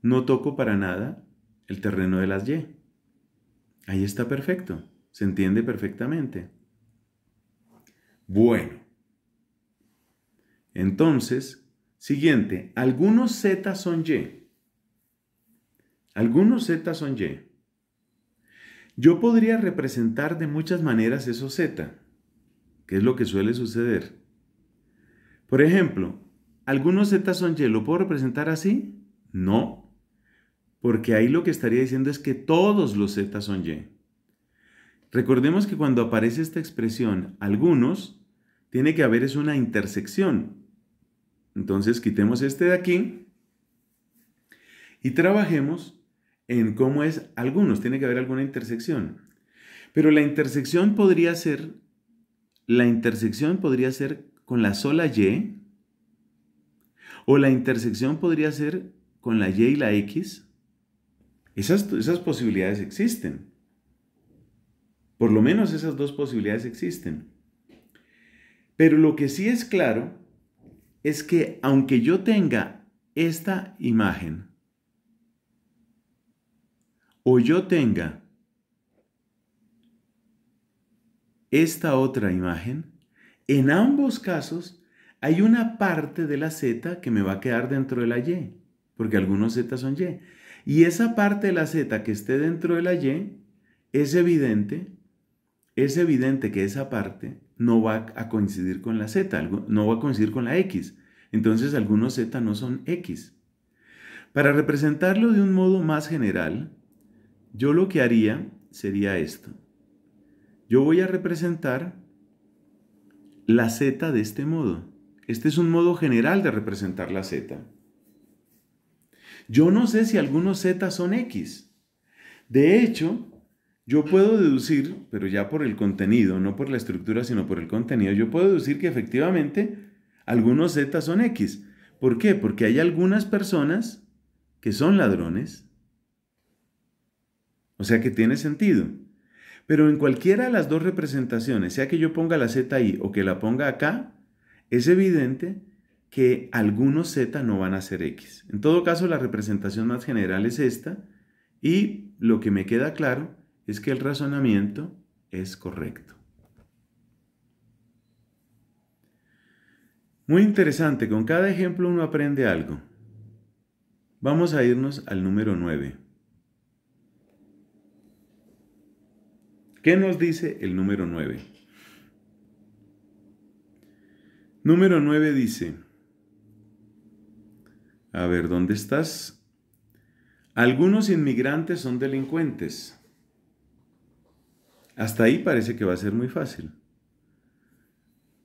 no toco para nada el terreno de las Y. Ahí está perfecto, se entiende perfectamente. Bueno, entonces, siguiente, algunos Z son Y. Algunos Z son Y. Yo podría representar de muchas maneras esos Z, que es lo que suele suceder. Por ejemplo, ¿algunos zetas son Y? ¿Lo puedo representar así? No, porque ahí lo que estaría diciendo es que todos los zetas son Y. Recordemos que cuando aparece esta expresión, algunos, tiene que haber es una intersección. Entonces quitemos este de aquí y trabajemos en cómo es algunos, tiene que haber alguna intersección. Pero la intersección podría ser, la intersección podría ser con la sola Y, o la intersección podría ser con la Y y la X. Esas, esas posibilidades existen. Por lo menos esas dos posibilidades existen. Pero lo que sí es claro es que aunque yo tenga esta imagen, o yo tenga esta otra imagen, en ambos casos hay una parte de la z que me va a quedar dentro de la y, porque algunos z son y. Y esa parte de la z que esté dentro de la y es evidente, es evidente que esa parte no va a coincidir con la z, no va a coincidir con la x. Entonces algunos z no son x. Para representarlo de un modo más general, yo lo que haría sería esto. Yo voy a representar la z de este modo. Este es un modo general de representar la z. Yo no sé si algunos z son x. De hecho, yo puedo deducir, pero ya por el contenido, no por la estructura, sino por el contenido, yo puedo deducir que efectivamente algunos z son x. ¿Por qué? Porque hay algunas personas que son ladrones. O sea que tiene sentido. Pero en cualquiera de las dos representaciones, sea que yo ponga la z ahí o que la ponga acá, es evidente que algunos z no van a ser x. En todo caso, la representación más general es esta y lo que me queda claro es que el razonamiento es correcto. Muy interesante, con cada ejemplo uno aprende algo. Vamos a irnos al número 9. ¿Qué nos dice el número 9? Número 9 dice, a ver, ¿dónde estás? Algunos inmigrantes son delincuentes. Hasta ahí parece que va a ser muy fácil.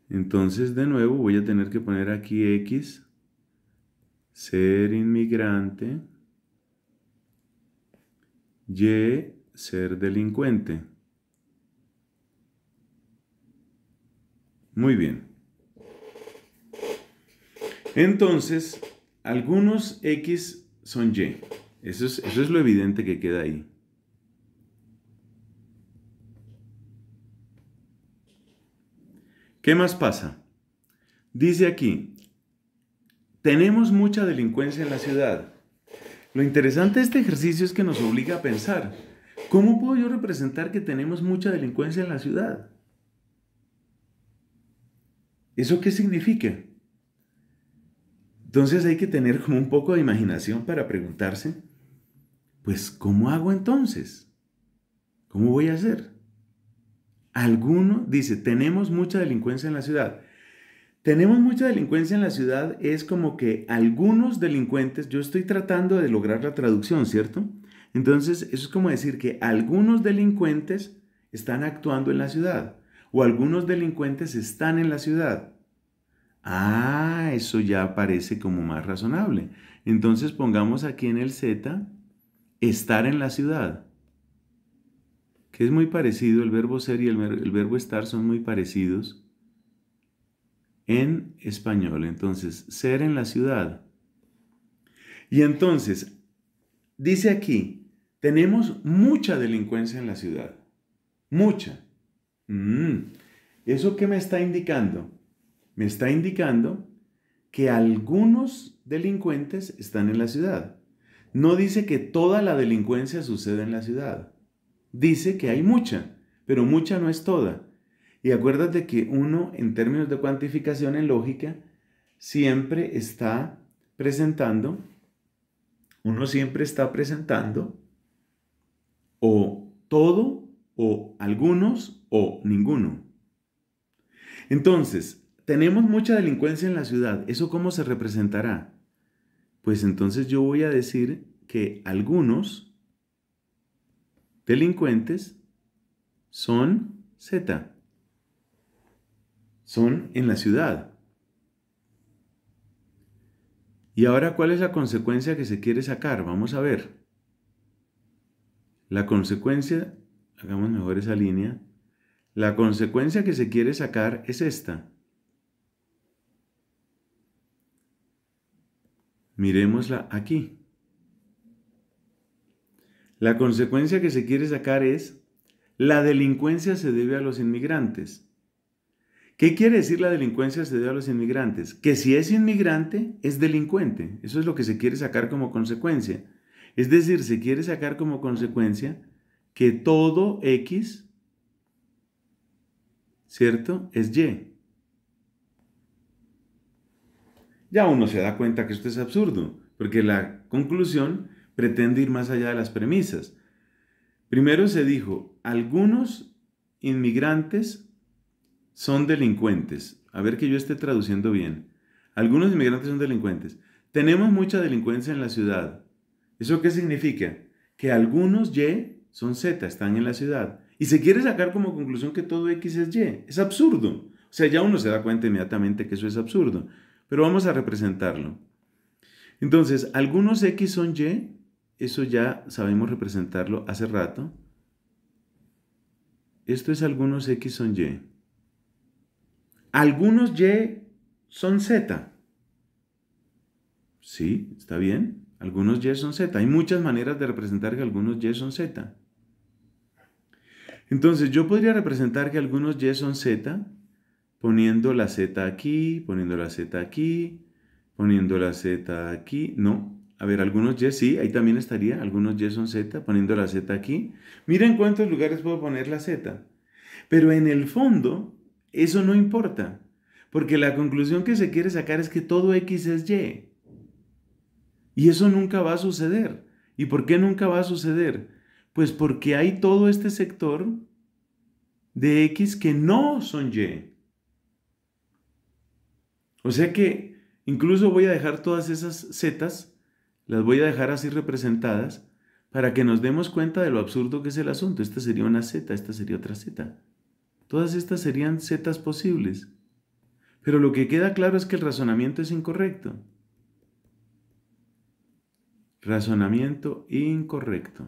Entonces, de nuevo, voy a tener que poner aquí X, ser inmigrante, Y, ser delincuente. Muy bien. Entonces, algunos X son Y. Eso es, lo evidente que queda ahí. ¿Qué más pasa? Dice aquí, tenemos mucha delincuencia en la ciudad. Lo interesante de este ejercicio es que nos obliga a pensar, ¿cómo puedo yo representar que tenemos mucha delincuencia en la ciudad? ¿Eso qué significa? Entonces hay que tener como un poco de imaginación para preguntarse, pues ¿cómo hago entonces? ¿Cómo voy a hacer? Alguno dice, tenemos mucha delincuencia en la ciudad. Tenemos mucha delincuencia en la ciudad es como que algunos delincuentes, yo estoy tratando de lograr la traducción, ¿cierto? Entonces, eso es como decir que algunos delincuentes están actuando en la ciudad o algunos delincuentes están en la ciudad. Ah, eso ya parece como más razonable. Entonces pongamos aquí en el Z estar en la ciudad, que es muy parecido, el verbo ser y el, verbo estar son muy parecidos en español. Entonces, ser en la ciudad. Y entonces, dice aquí, tenemos mucha delincuencia en la ciudad, mucha. Mm. ¿Eso qué me está indicando? Me está indicando que algunos delincuentes están en la ciudad. No dice que toda la delincuencia sucede en la ciudad. Dice que hay mucha, pero mucha no es toda. Y acuérdate que uno, en términos de cuantificación en lógica, siempre está presentando, uno siempre está presentando o todo o algunos o ninguno. Entonces, tenemos mucha delincuencia en la ciudad. ¿Eso cómo se representará? Pues entonces yo voy a decir que algunos delincuentes son Z. Son en la ciudad. Y ahora, ¿cuál es la consecuencia que se quiere sacar? Vamos a ver. La consecuencia, hagamos mejor esa línea, la consecuencia que se quiere sacar es esta. Miremosla aquí. La consecuencia que se quiere sacar es la delincuencia se debe a los inmigrantes. ¿Qué quiere decir la delincuencia se debe a los inmigrantes? Que si es inmigrante, es delincuente. Eso es lo que se quiere sacar como consecuencia. Es decir, se quiere sacar como consecuencia que todo X ¿cierto? Es Y. Ya uno se da cuenta que esto es absurdo, porque la conclusión pretende ir más allá de las premisas. Primero se dijo, algunos inmigrantes son delincuentes. A ver que yo esté traduciendo bien. Algunos inmigrantes son delincuentes. Tenemos mucha delincuencia en la ciudad. ¿Eso qué significa? Que algunos Y son Z, están en la ciudad y se quiere sacar como conclusión que todo X es Y. Es absurdo. O sea, ya uno se da cuenta inmediatamente que eso es absurdo. Pero vamos a representarlo. Entonces, algunos X son Y. Eso ya sabemos representarlo hace rato. Esto es algunos X son Y. Algunos Y son Z. Sí, está bien. Algunos Y son Z. Hay muchas maneras de representar que algunos Y son Z. Entonces yo podría representar que algunos Y son Z, poniendo la Z aquí, poniendo la Z aquí, poniendo la Z aquí, no. A ver, algunos Y sí, ahí también estaría, algunos Y son Z, poniendo la Z aquí. Miren cuántos lugares puedo poner la Z. Pero en el fondo, eso no importa, porque la conclusión que se quiere sacar es que todo X es Y. Y eso nunca va a suceder. ¿Y por qué nunca va a suceder? Pues porque hay todo este sector de X que no son Y. O sea que incluso voy a dejar todas esas Z, las voy a dejar así representadas, para que nos demos cuenta de lo absurdo que es el asunto. Esta sería una Z, esta sería otra Z. Todas estas serían Z posibles. Pero lo que queda claro es que el razonamiento es incorrecto. Razonamiento incorrecto.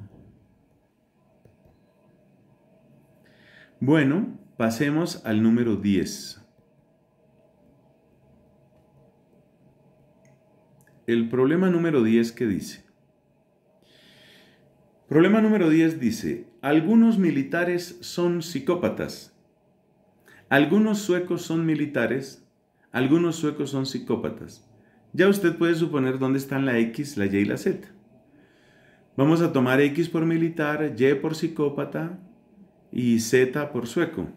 Bueno, pasemos al número 10. El problema número 10 que dice. Problema número 10 dice, algunos militares son psicópatas. Algunos suecos son militares, algunos suecos son psicópatas. Ya usted puede suponer dónde están la X, la Y y la Z. Vamos a tomar X por militar, Y por psicópata, y Z por sueco.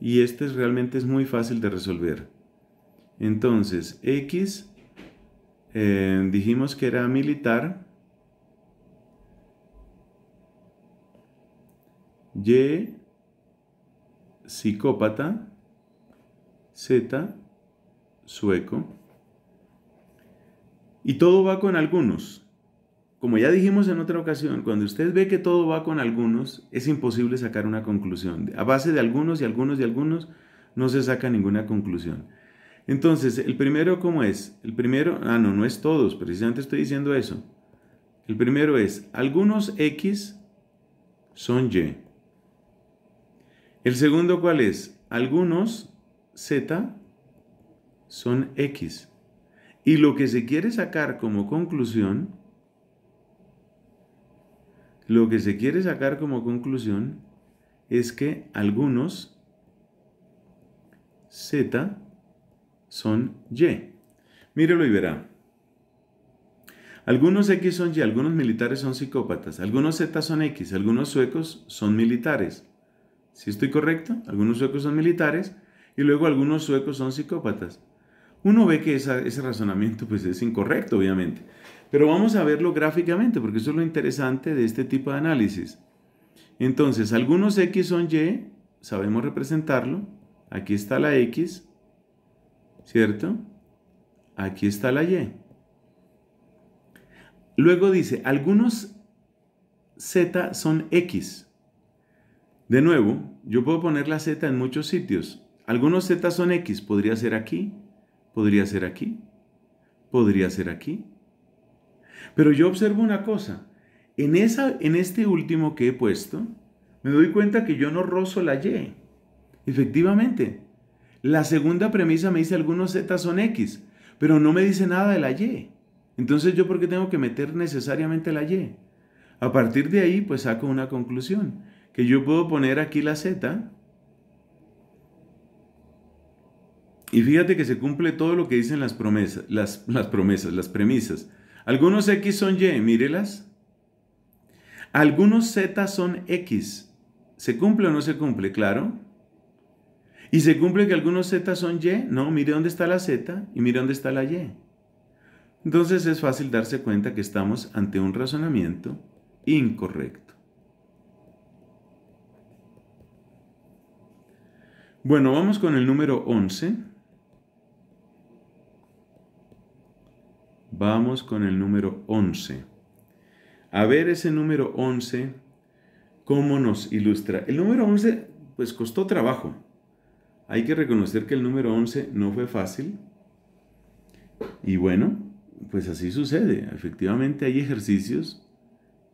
Y este realmente es muy fácil de resolver. Entonces, X eh, dijimos que era militar. Y, psicópata. Z, sueco. Y todo va con algunos como ya dijimos en otra ocasión, cuando usted ve que todo va con algunos, es imposible sacar una conclusión. A base de algunos y algunos y algunos, no se saca ninguna conclusión. Entonces, el primero, ¿cómo es? El primero, ah, no, no es todos, precisamente estoy diciendo eso. El primero es, algunos X son Y. El segundo, ¿cuál es? Algunos Z son X. Y lo que se quiere sacar como conclusión lo que se quiere sacar como conclusión es que algunos Z son Y. Mírelo y verá. Algunos X son Y, algunos militares son psicópatas, algunos Z son X, algunos suecos son militares. ¿Si estoy correcto? Algunos suecos son militares y luego algunos suecos son psicópatas. Uno ve que ese razonamiento pues es incorrecto, obviamente. Pero vamos a verlo gráficamente, porque eso es lo interesante de este tipo de análisis. Entonces, algunos X son Y, sabemos representarlo. Aquí está la X, ¿cierto? Aquí está la Y. Luego dice, algunos Z son X. De nuevo, yo puedo poner la Z en muchos sitios. Algunos Z son X, podría ser aquí, podría ser aquí, podría ser aquí, pero yo observo una cosa, en, esa, en este último que he puesto, me doy cuenta que yo no rozo la Y. Efectivamente, la segunda premisa me dice algunos Z son X, pero no me dice nada de la Y. Entonces yo por qué tengo que meter necesariamente la Y? A partir de ahí, pues saco una conclusión, que yo puedo poner aquí la Z. Y fíjate que se cumple todo lo que dicen las promesas, las promesas, las premisas. Algunos X son Y, mírelas. Algunos Z son X. ¿Se cumple o no se cumple? Claro. ¿Y se cumple que algunos Z son Y? No, mire dónde está la Z y mire dónde está la Y. Entonces es fácil darse cuenta que estamos ante un razonamiento incorrecto. Bueno, vamos con el número 11. Vamos con el número 11. A ver ese número 11, cómo nos ilustra. El número 11, pues costó trabajo. Hay que reconocer que el número 11 no fue fácil. Y bueno, pues así sucede. Efectivamente hay ejercicios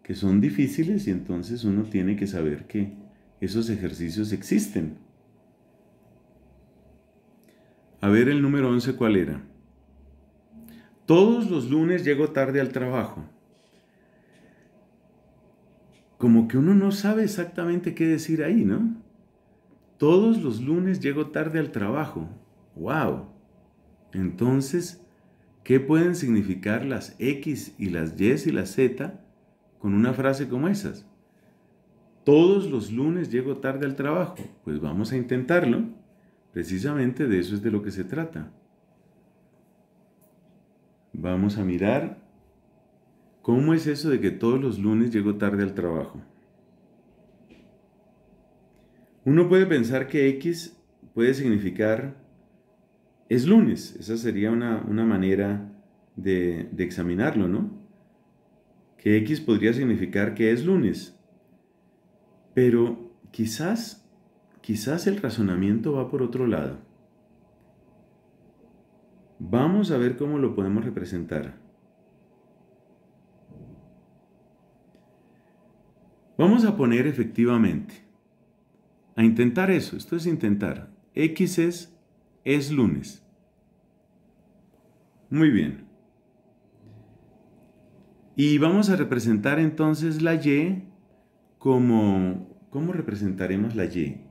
que son difíciles y entonces uno tiene que saber que esos ejercicios existen. A ver el número 11, ¿cuál era? Todos los lunes llego tarde al trabajo. Como que uno no sabe exactamente qué decir ahí, ¿no? Todos los lunes llego tarde al trabajo. ¡Wow! Entonces, ¿qué pueden significar las X y las Y y las Z con una frase como esas? Todos los lunes llego tarde al trabajo. Pues vamos a intentarlo. Precisamente de eso es de lo que se trata. Vamos a mirar cómo es eso de que todos los lunes llego tarde al trabajo. Uno puede pensar que X puede significar es lunes. Esa sería una, manera de, de examinarlo, ¿no? Que X podría significar que es lunes. Pero quizás, quizás el razonamiento va por otro lado. Vamos a ver cómo lo podemos representar. Vamos a poner efectivamente, a intentar eso, esto es intentar. X es, es lunes. Muy bien. Y vamos a representar entonces la Y como, ¿cómo representaremos la Y?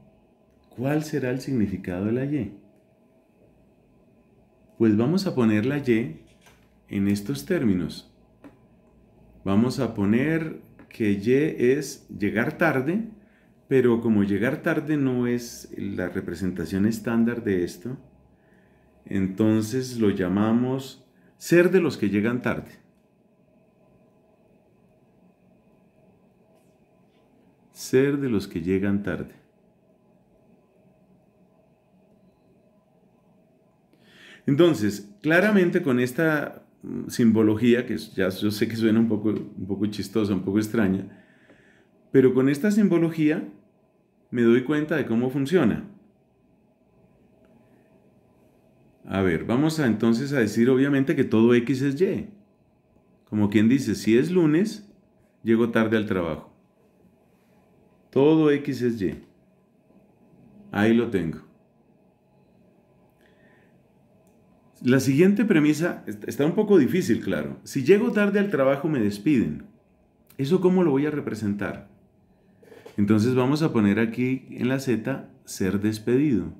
¿Cuál será el significado de la Y? Pues vamos a poner la y en estos términos. Vamos a poner que y es llegar tarde, pero como llegar tarde no es la representación estándar de esto, entonces lo llamamos ser de los que llegan tarde. Ser de los que llegan tarde. Entonces, claramente con esta mm, simbología, que ya yo sé que suena un poco, un poco chistosa, un poco extraña, pero con esta simbología me doy cuenta de cómo funciona. A ver, vamos a entonces a decir obviamente que todo X es Y. Como quien dice, si es lunes, llego tarde al trabajo. Todo X es Y. Ahí lo tengo. La siguiente premisa está un poco difícil, claro. Si llego tarde al trabajo me despiden. ¿Eso cómo lo voy a representar? Entonces vamos a poner aquí en la Z ser despedido.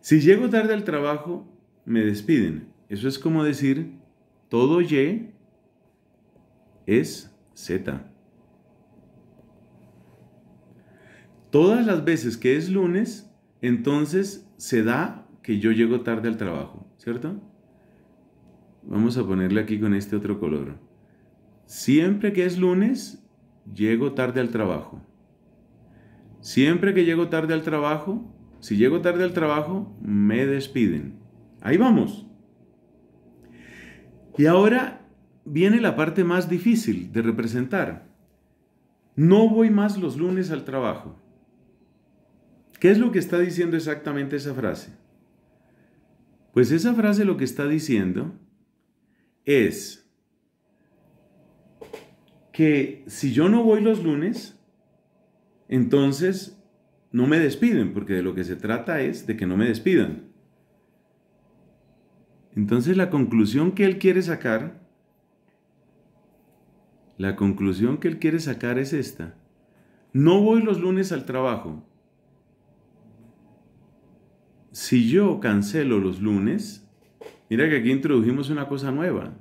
Si llego tarde al trabajo, me despiden. Eso es como decir, todo Y es Z. Todas las veces que es lunes, entonces se da que yo llego tarde al trabajo, ¿cierto? Vamos a ponerle aquí con este otro color. Siempre que es lunes, llego tarde al trabajo. Siempre que llego tarde al trabajo, si llego tarde al trabajo, me despiden. Ahí vamos. Y ahora viene la parte más difícil de representar. No voy más los lunes al trabajo. ¿Qué es lo que está diciendo exactamente esa frase? Pues esa frase lo que está diciendo es que si yo no voy los lunes, entonces no me despiden, porque de lo que se trata es de que no me despidan. Entonces la conclusión que él quiere sacar, la conclusión que él quiere sacar es esta. No voy los lunes al trabajo, si yo cancelo los lunes, mira que aquí introdujimos una cosa nueva.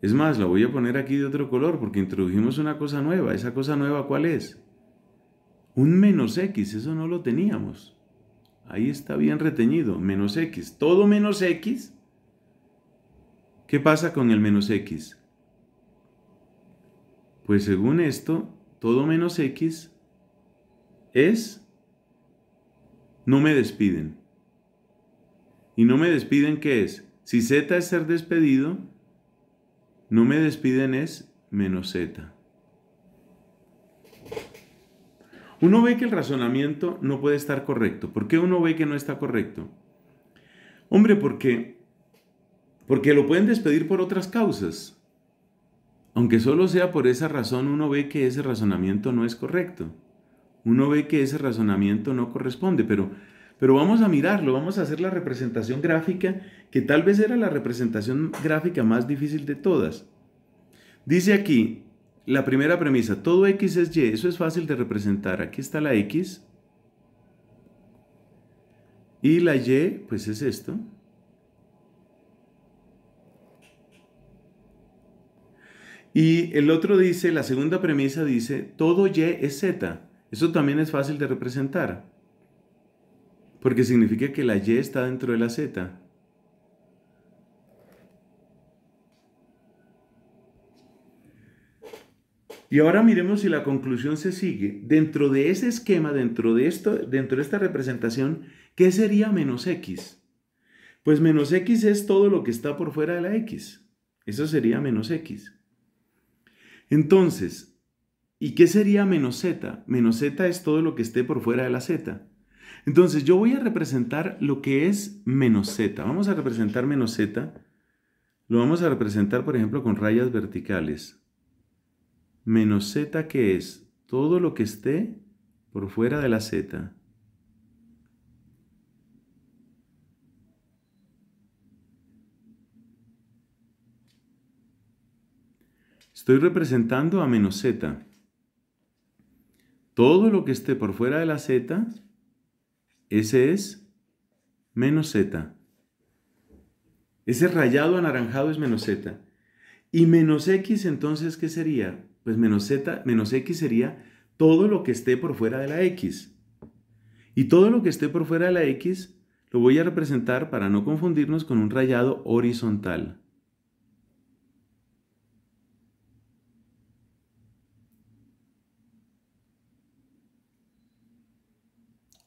Es más, la voy a poner aquí de otro color porque introdujimos una cosa nueva. ¿Esa cosa nueva cuál es? Un menos x, eso no lo teníamos. Ahí está bien reteñido. menos x. Todo menos x. ¿Qué pasa con el menos x? Pues según esto, todo menos x es no me despiden. Y no me despiden, ¿qué es? Si Z es ser despedido, no me despiden es menos Z. Uno ve que el razonamiento no puede estar correcto. ¿Por qué uno ve que no está correcto? Hombre, porque, porque lo pueden despedir por otras causas. Aunque solo sea por esa razón, uno ve que ese razonamiento no es correcto. Uno ve que ese razonamiento no corresponde, pero, pero vamos a mirarlo, vamos a hacer la representación gráfica, que tal vez era la representación gráfica más difícil de todas. Dice aquí la primera premisa, todo x es y, eso es fácil de representar. Aquí está la x. Y la y, pues es esto. Y el otro dice, la segunda premisa dice, todo y es z. Eso también es fácil de representar, porque significa que la Y está dentro de la Z. Y ahora miremos si la conclusión se sigue. Dentro de ese esquema, dentro de, esto, dentro de esta representación, ¿qué sería menos x? Pues menos x es todo lo que está por fuera de la x. Eso sería menos x. Entonces, ¿Y qué sería menos z? Menos z es todo lo que esté por fuera de la z. Entonces yo voy a representar lo que es menos z. Vamos a representar menos z. Lo vamos a representar, por ejemplo, con rayas verticales. Menos z que es todo lo que esté por fuera de la z. Estoy representando a menos z. Todo lo que esté por fuera de la z, ese es menos z. Ese rayado anaranjado es menos z. Y menos x entonces, ¿qué sería? Pues menos z, menos x sería todo lo que esté por fuera de la x. Y todo lo que esté por fuera de la x lo voy a representar para no confundirnos con un rayado horizontal.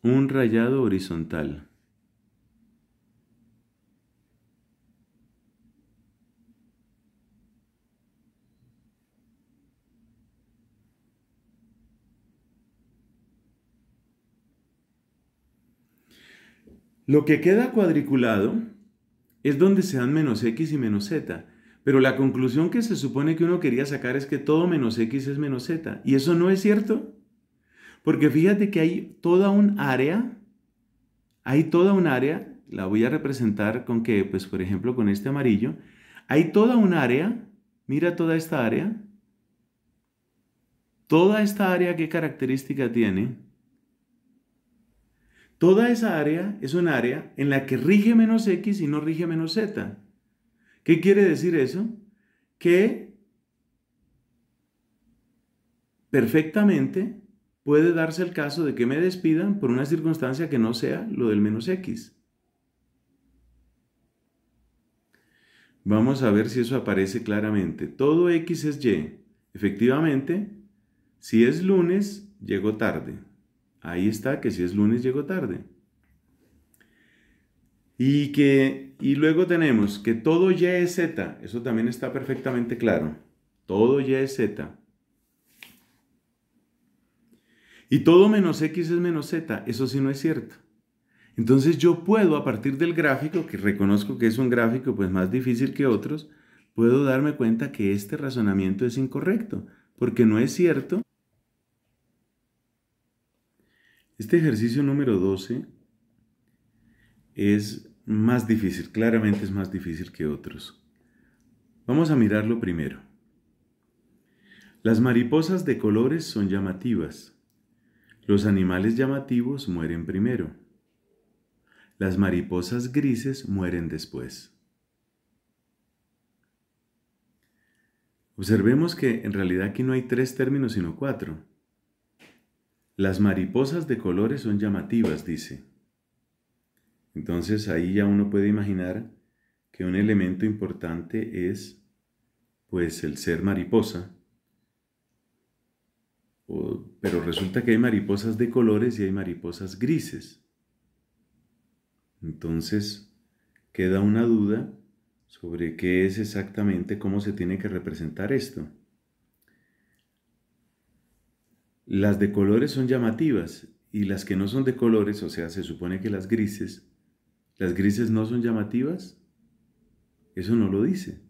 Un rayado horizontal. Lo que queda cuadriculado es donde se dan menos x y menos z. Pero la conclusión que se supone que uno quería sacar es que todo menos x es menos z. ¿Y eso no es cierto? Porque fíjate que hay toda un área, hay toda un área, la voy a representar con que, pues por ejemplo, con este amarillo, hay toda un área, mira toda esta área, toda esta área, ¿qué característica tiene? Toda esa área es un área en la que rige menos X y no rige menos Z. ¿Qué quiere decir eso? Que perfectamente puede darse el caso de que me despidan por una circunstancia que no sea lo del menos X. Vamos a ver si eso aparece claramente. Todo X es Y. Efectivamente, si es lunes, llego tarde. Ahí está que si es lunes, llego tarde. Y, que, y luego tenemos que todo Y es Z. Eso también está perfectamente claro. Todo Y es Z. Y todo menos x es menos z, eso sí no es cierto. Entonces yo puedo, a partir del gráfico, que reconozco que es un gráfico pues más difícil que otros, puedo darme cuenta que este razonamiento es incorrecto, porque no es cierto. Este ejercicio número 12 es más difícil, claramente es más difícil que otros. Vamos a mirarlo primero. Las mariposas de colores son llamativas. Los animales llamativos mueren primero. Las mariposas grises mueren después. Observemos que en realidad aquí no hay tres términos sino cuatro. Las mariposas de colores son llamativas, dice. Entonces ahí ya uno puede imaginar que un elemento importante es pues el ser mariposa pero resulta que hay mariposas de colores y hay mariposas grises. Entonces, queda una duda sobre qué es exactamente cómo se tiene que representar esto. Las de colores son llamativas y las que no son de colores, o sea, se supone que las grises, las grises no son llamativas, eso no lo dice.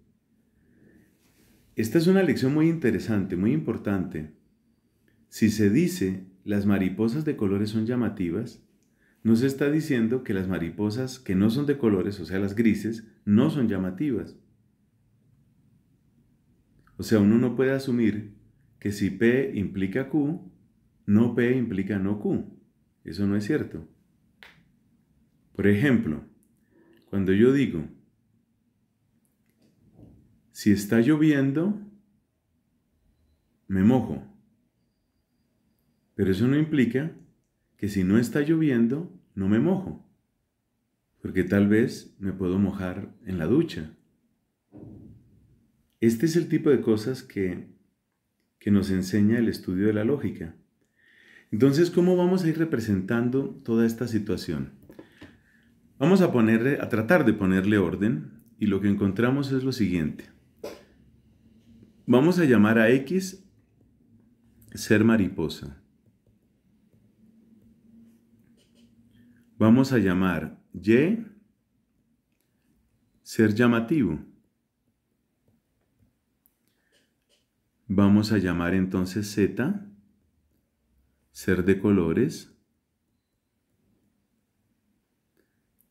Esta es una lección muy interesante, muy importante, si se dice las mariposas de colores son llamativas, no se está diciendo que las mariposas que no son de colores, o sea, las grises, no son llamativas. O sea, uno no puede asumir que si P implica Q, no P implica no Q. Eso no es cierto. Por ejemplo, cuando yo digo, si está lloviendo, me mojo. Pero eso no implica que si no está lloviendo, no me mojo. Porque tal vez me puedo mojar en la ducha. Este es el tipo de cosas que, que nos enseña el estudio de la lógica. Entonces, ¿cómo vamos a ir representando toda esta situación? Vamos a, a tratar de ponerle orden y lo que encontramos es lo siguiente. Vamos a llamar a X ser mariposa. Vamos a llamar Y ser llamativo. Vamos a llamar entonces Z ser de colores.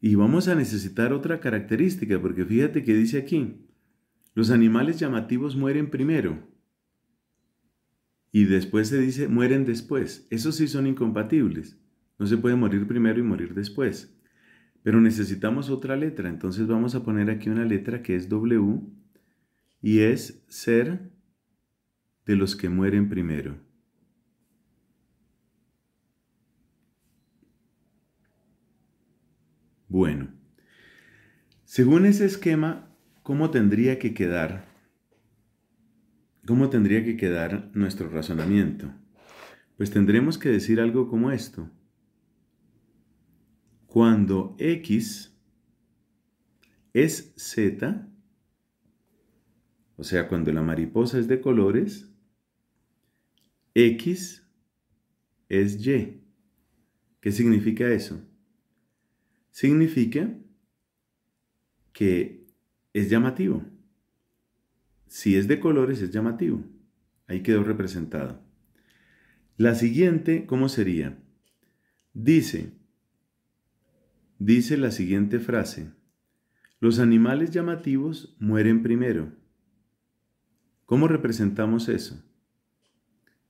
Y vamos a necesitar otra característica, porque fíjate que dice aquí, los animales llamativos mueren primero. Y después se dice, mueren después. Eso sí son incompatibles. No se puede morir primero y morir después. Pero necesitamos otra letra, entonces vamos a poner aquí una letra que es W y es ser de los que mueren primero. Bueno, según ese esquema, ¿cómo tendría que quedar? ¿Cómo tendría que quedar nuestro razonamiento? Pues tendremos que decir algo como esto cuando X es Z, o sea, cuando la mariposa es de colores, X es Y. ¿Qué significa eso? Significa que es llamativo. Si es de colores, es llamativo. Ahí quedó representado. La siguiente, ¿cómo sería? Dice, dice la siguiente frase, los animales llamativos mueren primero. ¿Cómo representamos eso?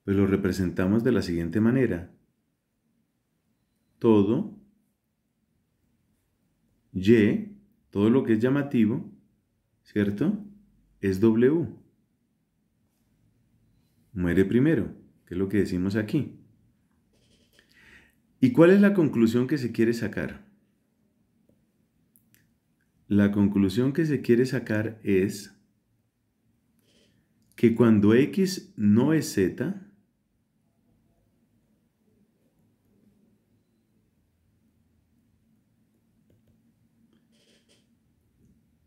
Pues lo representamos de la siguiente manera. Todo, Y, todo lo que es llamativo, ¿cierto? Es W. Muere primero, que es lo que decimos aquí. ¿Y cuál es la conclusión que se quiere sacar? La conclusión que se quiere sacar es que cuando X no es Z,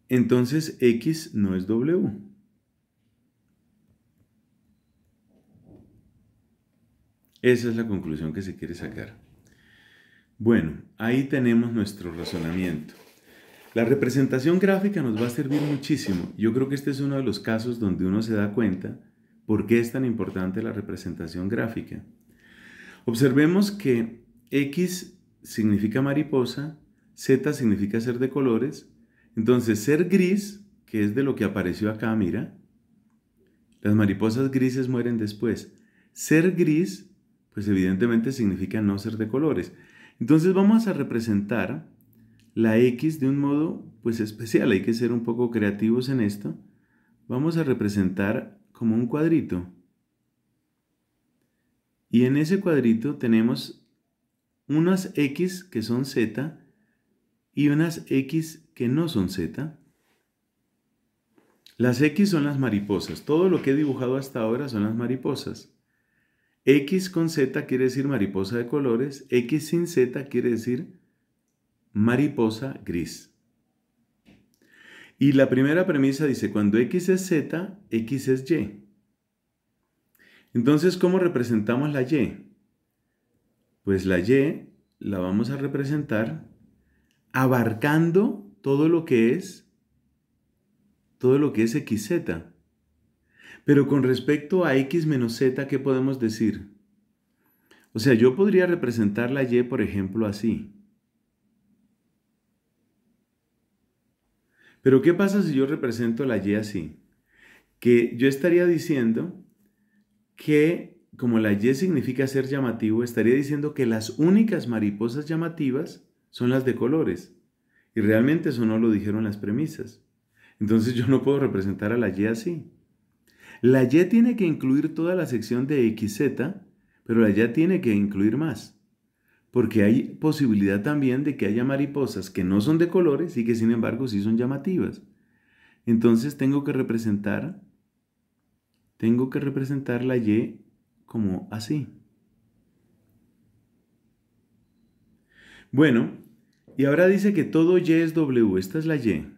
entonces X no es W. Esa es la conclusión que se quiere sacar. Bueno, ahí tenemos nuestro razonamiento. La representación gráfica nos va a servir muchísimo. Yo creo que este es uno de los casos donde uno se da cuenta por qué es tan importante la representación gráfica. Observemos que X significa mariposa, Z significa ser de colores, entonces ser gris, que es de lo que apareció acá, mira, las mariposas grises mueren después. Ser gris, pues evidentemente significa no ser de colores. Entonces vamos a representar la X de un modo pues especial, hay que ser un poco creativos en esto, vamos a representar como un cuadrito. Y en ese cuadrito tenemos unas X que son Z y unas X que no son Z. Las X son las mariposas. Todo lo que he dibujado hasta ahora son las mariposas. X con Z quiere decir mariposa de colores. X sin Z quiere decir mariposa gris. Y la primera premisa dice, cuando X es Z, X es Y. Entonces, ¿cómo representamos la Y? Pues la Y la vamos a representar abarcando todo lo que es todo lo que es XZ. Pero con respecto a X menos Z, ¿qué podemos decir? O sea, yo podría representar la Y, por ejemplo, así. Pero ¿qué pasa si yo represento la Y así? Que yo estaría diciendo que, como la Y significa ser llamativo, estaría diciendo que las únicas mariposas llamativas son las de colores. Y realmente eso no lo dijeron las premisas. Entonces yo no puedo representar a la Y así. La Y tiene que incluir toda la sección de XZ, pero la Y tiene que incluir más porque hay posibilidad también de que haya mariposas que no son de colores y que sin embargo sí son llamativas. Entonces tengo que representar, tengo que representar la Y como así. Bueno, y ahora dice que todo Y es W, esta es la Y.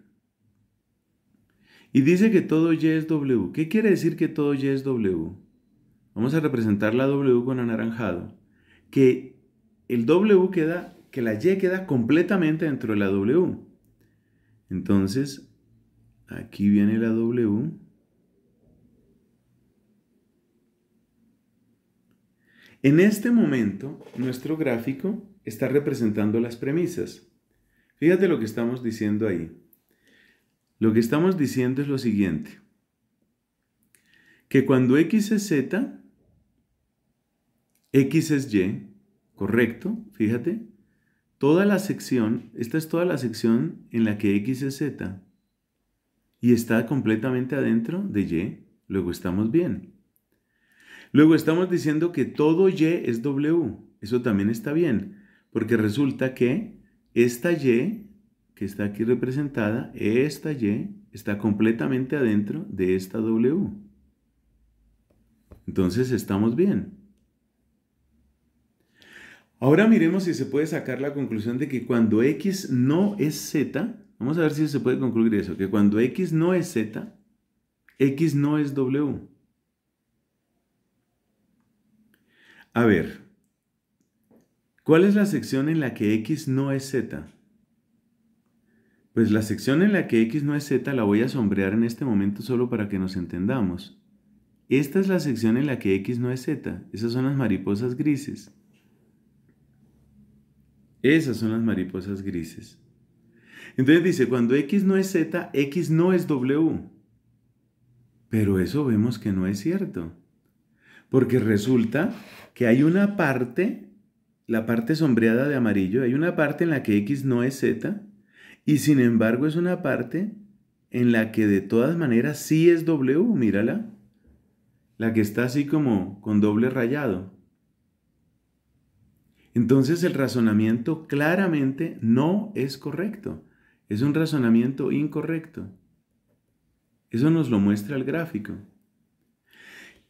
Y dice que todo Y es W. ¿Qué quiere decir que todo Y es W? Vamos a representar la W con anaranjado. Que el W queda, que la Y queda completamente dentro de la W. Entonces, aquí viene la W. En este momento, nuestro gráfico está representando las premisas. Fíjate lo que estamos diciendo ahí. Lo que estamos diciendo es lo siguiente. Que cuando X es Z, X es Y, ¿correcto? Fíjate, toda la sección, esta es toda la sección en la que X es Z y está completamente adentro de Y, luego estamos bien. Luego estamos diciendo que todo Y es W, eso también está bien, porque resulta que esta Y, que está aquí representada, esta Y está completamente adentro de esta W. Entonces estamos bien. Ahora miremos si se puede sacar la conclusión de que cuando X no es Z, vamos a ver si se puede concluir eso, que cuando X no es Z, X no es W. A ver, ¿cuál es la sección en la que X no es Z? Pues la sección en la que X no es Z la voy a sombrear en este momento solo para que nos entendamos. Esta es la sección en la que X no es Z, esas son las mariposas grises. Esas son las mariposas grises. Entonces dice, cuando X no es Z, X no es W. Pero eso vemos que no es cierto. Porque resulta que hay una parte, la parte sombreada de amarillo, hay una parte en la que X no es Z, y sin embargo es una parte en la que de todas maneras sí es W, mírala. La que está así como con doble rayado. Entonces el razonamiento claramente no es correcto. Es un razonamiento incorrecto. Eso nos lo muestra el gráfico.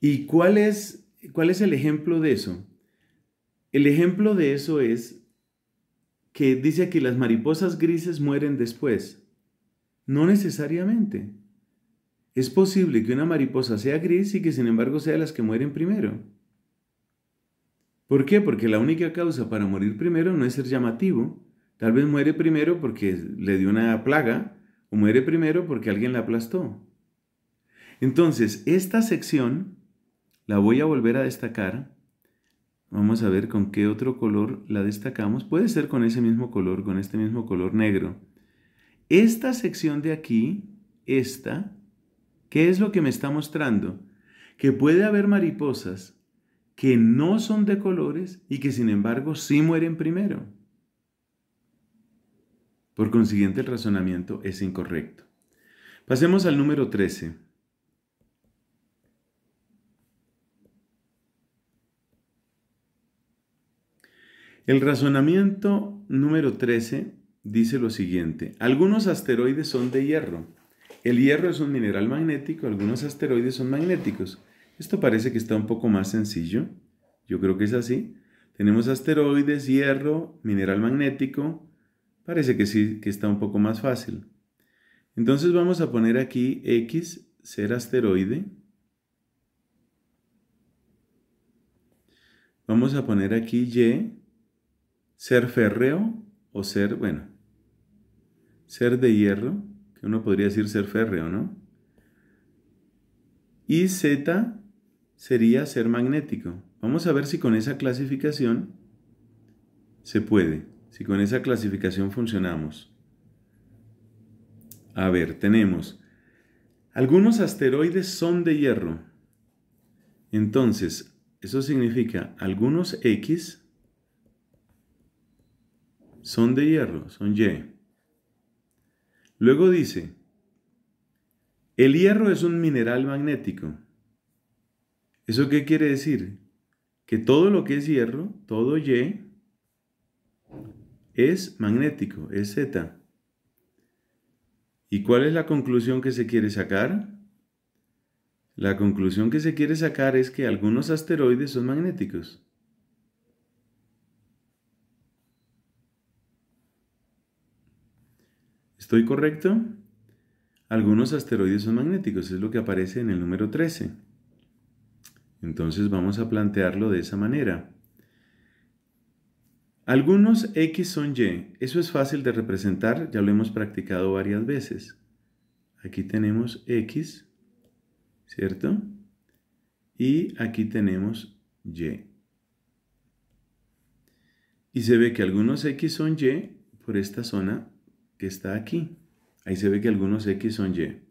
¿Y cuál es, cuál es el ejemplo de eso? El ejemplo de eso es que dice que las mariposas grises mueren después. No necesariamente. Es posible que una mariposa sea gris y que sin embargo sea las que mueren primero. ¿Por qué? Porque la única causa para morir primero no es ser llamativo. Tal vez muere primero porque le dio una plaga o muere primero porque alguien la aplastó. Entonces, esta sección la voy a volver a destacar. Vamos a ver con qué otro color la destacamos. Puede ser con ese mismo color, con este mismo color negro. Esta sección de aquí, esta, ¿qué es lo que me está mostrando? Que puede haber mariposas que no son de colores y que sin embargo sí mueren primero. Por consiguiente, el razonamiento es incorrecto. Pasemos al número 13. El razonamiento número 13 dice lo siguiente. Algunos asteroides son de hierro. El hierro es un mineral magnético, algunos asteroides son magnéticos. Esto parece que está un poco más sencillo. Yo creo que es así. Tenemos asteroides, hierro, mineral magnético. Parece que sí, que está un poco más fácil. Entonces vamos a poner aquí X ser asteroide. Vamos a poner aquí Y ser férreo o ser, bueno, ser de hierro, que uno podría decir ser férreo, ¿no? Y Z sería ser magnético. Vamos a ver si con esa clasificación se puede, si con esa clasificación funcionamos. A ver, tenemos, algunos asteroides son de hierro. Entonces, eso significa algunos X son de hierro, son Y. Luego dice, el hierro es un mineral magnético. ¿Eso qué quiere decir? Que todo lo que es hierro, todo Y, es magnético, es Z. ¿Y cuál es la conclusión que se quiere sacar? La conclusión que se quiere sacar es que algunos asteroides son magnéticos. ¿Estoy correcto? Algunos asteroides son magnéticos, es lo que aparece en el número 13. Entonces vamos a plantearlo de esa manera. Algunos X son Y. Eso es fácil de representar, ya lo hemos practicado varias veces. Aquí tenemos X, ¿cierto? Y aquí tenemos Y. Y se ve que algunos X son Y por esta zona que está aquí. Ahí se ve que algunos X son Y.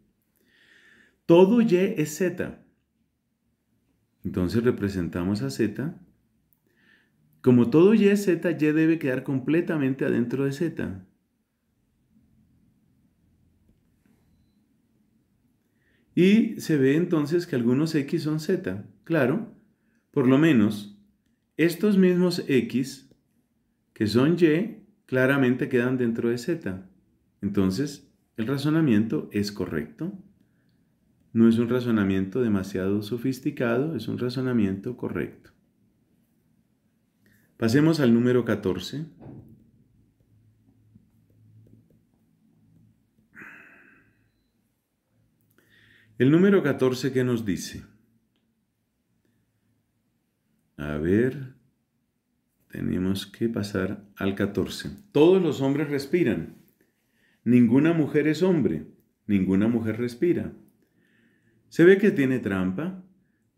Todo Y es Z. Entonces representamos a Z. Como todo Y es Z, Y debe quedar completamente adentro de Z. Y se ve entonces que algunos X son Z. Claro, por lo menos estos mismos X que son Y claramente quedan dentro de Z. Entonces, el razonamiento es correcto. No es un razonamiento demasiado sofisticado, es un razonamiento correcto. Pasemos al número 14. El número 14 ¿qué nos dice, a ver, tenemos que pasar al 14. Todos los hombres respiran. Ninguna mujer es hombre. Ninguna mujer respira. Se ve que tiene trampa.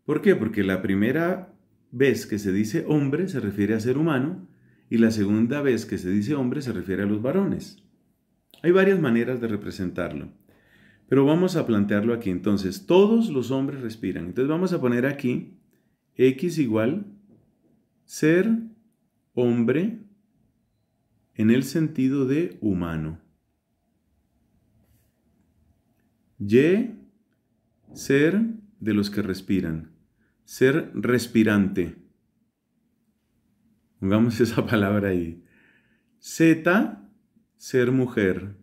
¿Por qué? Porque la primera vez que se dice hombre se refiere a ser humano y la segunda vez que se dice hombre se refiere a los varones. Hay varias maneras de representarlo. Pero vamos a plantearlo aquí. Entonces, todos los hombres respiran. Entonces vamos a poner aquí X igual ser hombre en el sentido de humano. Y ser de los que respiran. Ser respirante. Pongamos esa palabra ahí. Z, ser mujer.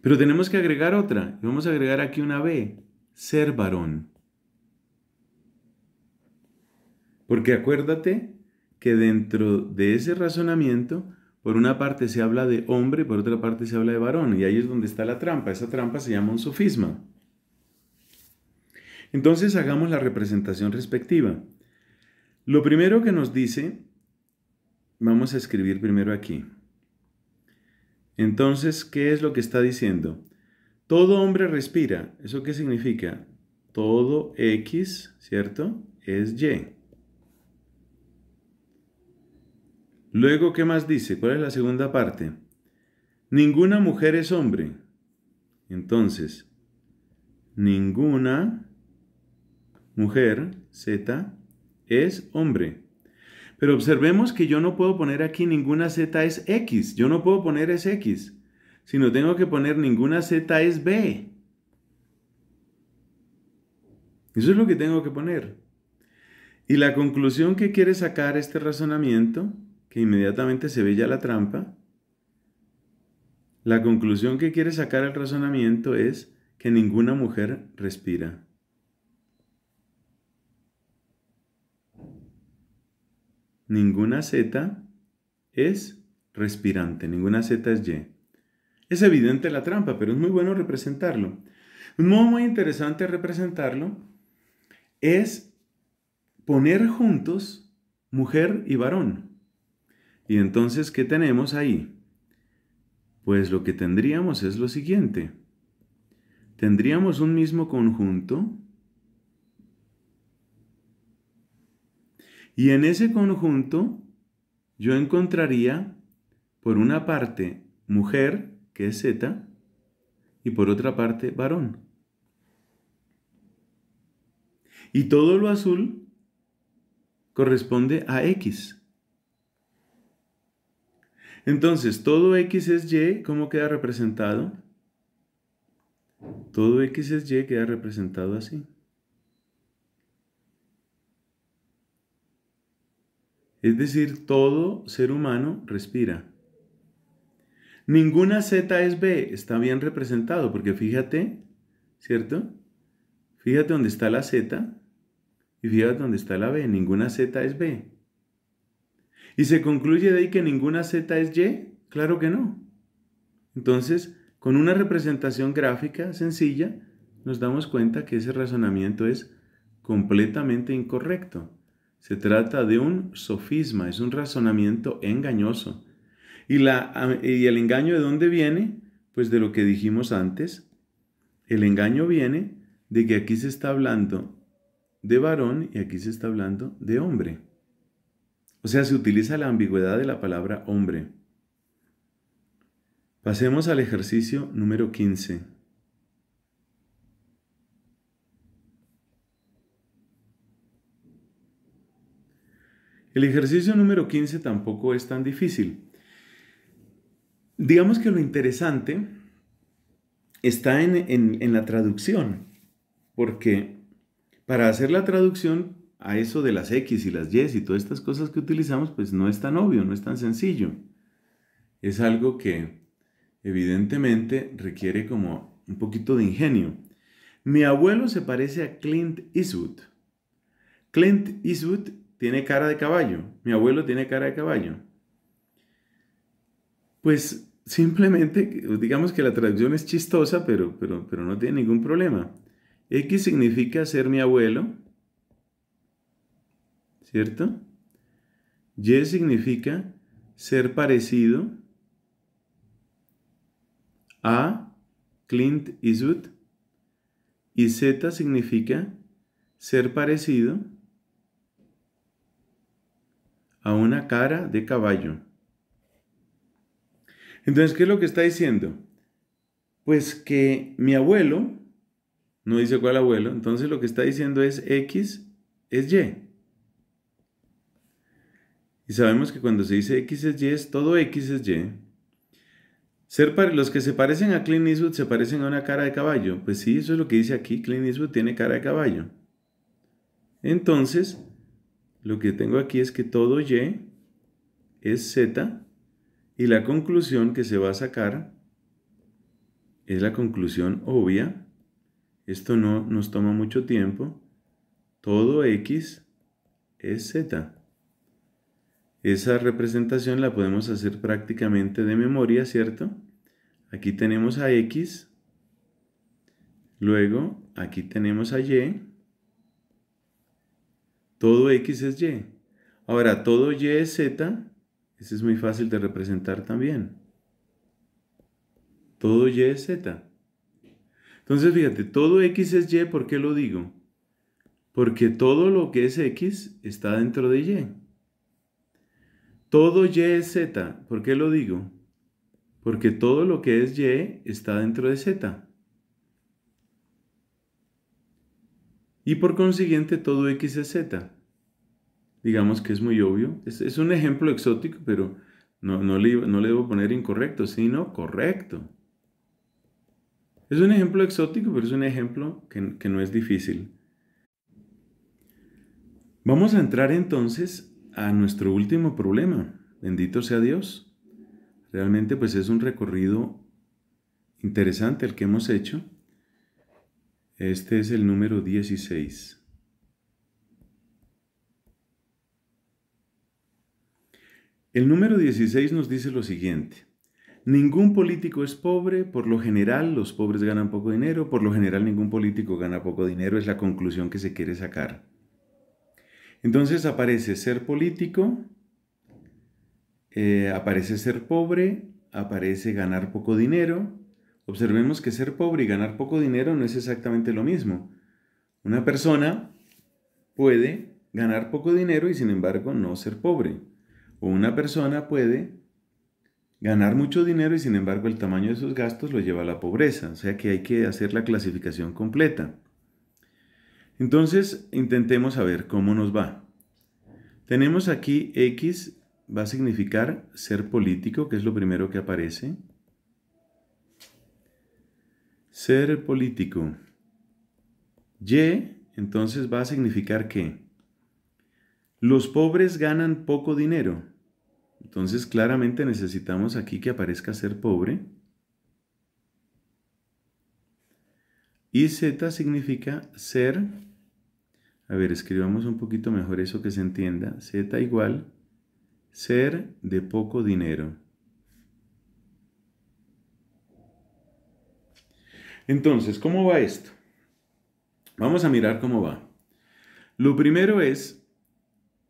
Pero tenemos que agregar otra. Vamos a agregar aquí una B. Ser varón. Porque acuérdate que dentro de ese razonamiento por una parte se habla de hombre, por otra parte se habla de varón, y ahí es donde está la trampa. Esa trampa se llama un sofisma. Entonces hagamos la representación respectiva. Lo primero que nos dice, vamos a escribir primero aquí. Entonces, ¿qué es lo que está diciendo? Todo hombre respira. ¿Eso qué significa? Todo X, ¿cierto? Es Y. Luego, ¿qué más dice? ¿Cuál es la segunda parte? Ninguna mujer es hombre. Entonces, ninguna mujer, Z, es hombre. Pero observemos que yo no puedo poner aquí ninguna Z es X. Yo no puedo poner es X. Sino tengo que poner ninguna Z es B. Eso es lo que tengo que poner. Y la conclusión que quiere sacar este razonamiento que inmediatamente se ve ya la trampa, la conclusión que quiere sacar el razonamiento es que ninguna mujer respira. Ninguna Z es respirante, ninguna Z es Y. Es evidente la trampa, pero es muy bueno representarlo. Un modo muy interesante de representarlo es poner juntos mujer y varón. Y entonces, ¿qué tenemos ahí? Pues lo que tendríamos es lo siguiente. Tendríamos un mismo conjunto y en ese conjunto yo encontraría, por una parte, mujer, que es Z, y por otra parte, varón. Y todo lo azul corresponde a X. Entonces, todo X es Y, ¿cómo queda representado? Todo X es Y queda representado así. Es decir, todo ser humano respira. Ninguna Z es B, está bien representado, porque fíjate, ¿cierto? Fíjate dónde está la Z y fíjate dónde está la B, ninguna Z es B. ¿Y se concluye de ahí que ninguna Z es Y? Claro que no. Entonces, con una representación gráfica sencilla, nos damos cuenta que ese razonamiento es completamente incorrecto. Se trata de un sofisma, es un razonamiento engañoso. ¿Y, la, y el engaño de dónde viene? Pues de lo que dijimos antes. El engaño viene de que aquí se está hablando de varón y aquí se está hablando de hombre. O sea, se utiliza la ambigüedad de la palabra hombre. Pasemos al ejercicio número 15. El ejercicio número 15 tampoco es tan difícil. Digamos que lo interesante está en, en la traducción, porque para hacer la traducción a eso de las X y las Y y todas estas cosas que utilizamos, pues no es tan obvio, no es tan sencillo. Es algo que evidentemente requiere como un poquito de ingenio. Mi abuelo se parece a Clint Eastwood. Clint Eastwood tiene cara de caballo. Mi abuelo tiene cara de caballo. Pues simplemente, digamos que la traducción es chistosa, pero, pero, pero no tiene ningún problema. X significa ser mi abuelo ¿cierto? Y significa ser parecido a Clint Eastwood y Z significa ser parecido a una cara de caballo. Entonces, ¿qué es lo que está diciendo? Pues que mi abuelo, no dice cuál abuelo, entonces lo que está diciendo es X es Y. Y sabemos que cuando se dice X es Y, es todo X es Y. Ser los que se parecen a Clint Eastwood se parecen a una cara de caballo. Pues sí, eso es lo que dice aquí. Clint Eastwood tiene cara de caballo. Entonces, lo que tengo aquí es que todo Y es Z y la conclusión que se va a sacar es la conclusión obvia. Esto no nos toma mucho tiempo. Todo X es Z. Esa representación la podemos hacer prácticamente de memoria, ¿cierto? Aquí tenemos a X, luego aquí tenemos a Y, todo X es Y. Ahora, todo Y es Z, eso es muy fácil de representar también. Todo Y es Z. Entonces, fíjate, todo X es Y, ¿por qué lo digo? Porque todo lo que es X está dentro de Y. Todo Y es Z. ¿Por qué lo digo? Porque todo lo que es Y está dentro de Z. Y por consiguiente todo X es Z. Digamos que es muy obvio. Es, un ejemplo exótico, pero no, no, le, debo poner incorrecto, sino correcto. Es un ejemplo exótico, pero es un ejemplo que, que no es difícil. Vamos a entrar entonces a nuestro último problema. Bendito sea Dios. Realmente pues es un recorrido interesante el que hemos hecho. Este es el número 16. El número 16 nos dice lo siguiente. Ningún político es pobre, por lo general los pobres ganan poco dinero, por lo general ningún político gana poco dinero, es la conclusión que se quiere sacar. Entonces aparece ser político, eh, aparece ser pobre, aparece ganar poco dinero. Observemos que ser pobre y ganar poco dinero no es exactamente lo mismo. Una persona puede ganar poco dinero y sin embargo no ser pobre. O una persona puede ganar mucho dinero y sin embargo el tamaño de sus gastos lo lleva a la pobreza. O sea que hay que hacer la clasificación completa. Entonces, intentemos saber cómo nos va. Tenemos aquí X va a significar ser político, que es lo primero que aparece. Ser político. Y entonces va a significar que los pobres ganan poco dinero. Entonces claramente necesitamos aquí que aparezca ser pobre. Y Z significa ser a ver, escribamos un poquito mejor eso que se entienda. Z igual ser de poco dinero. Entonces, ¿cómo va esto? Vamos a mirar cómo va. Lo primero es,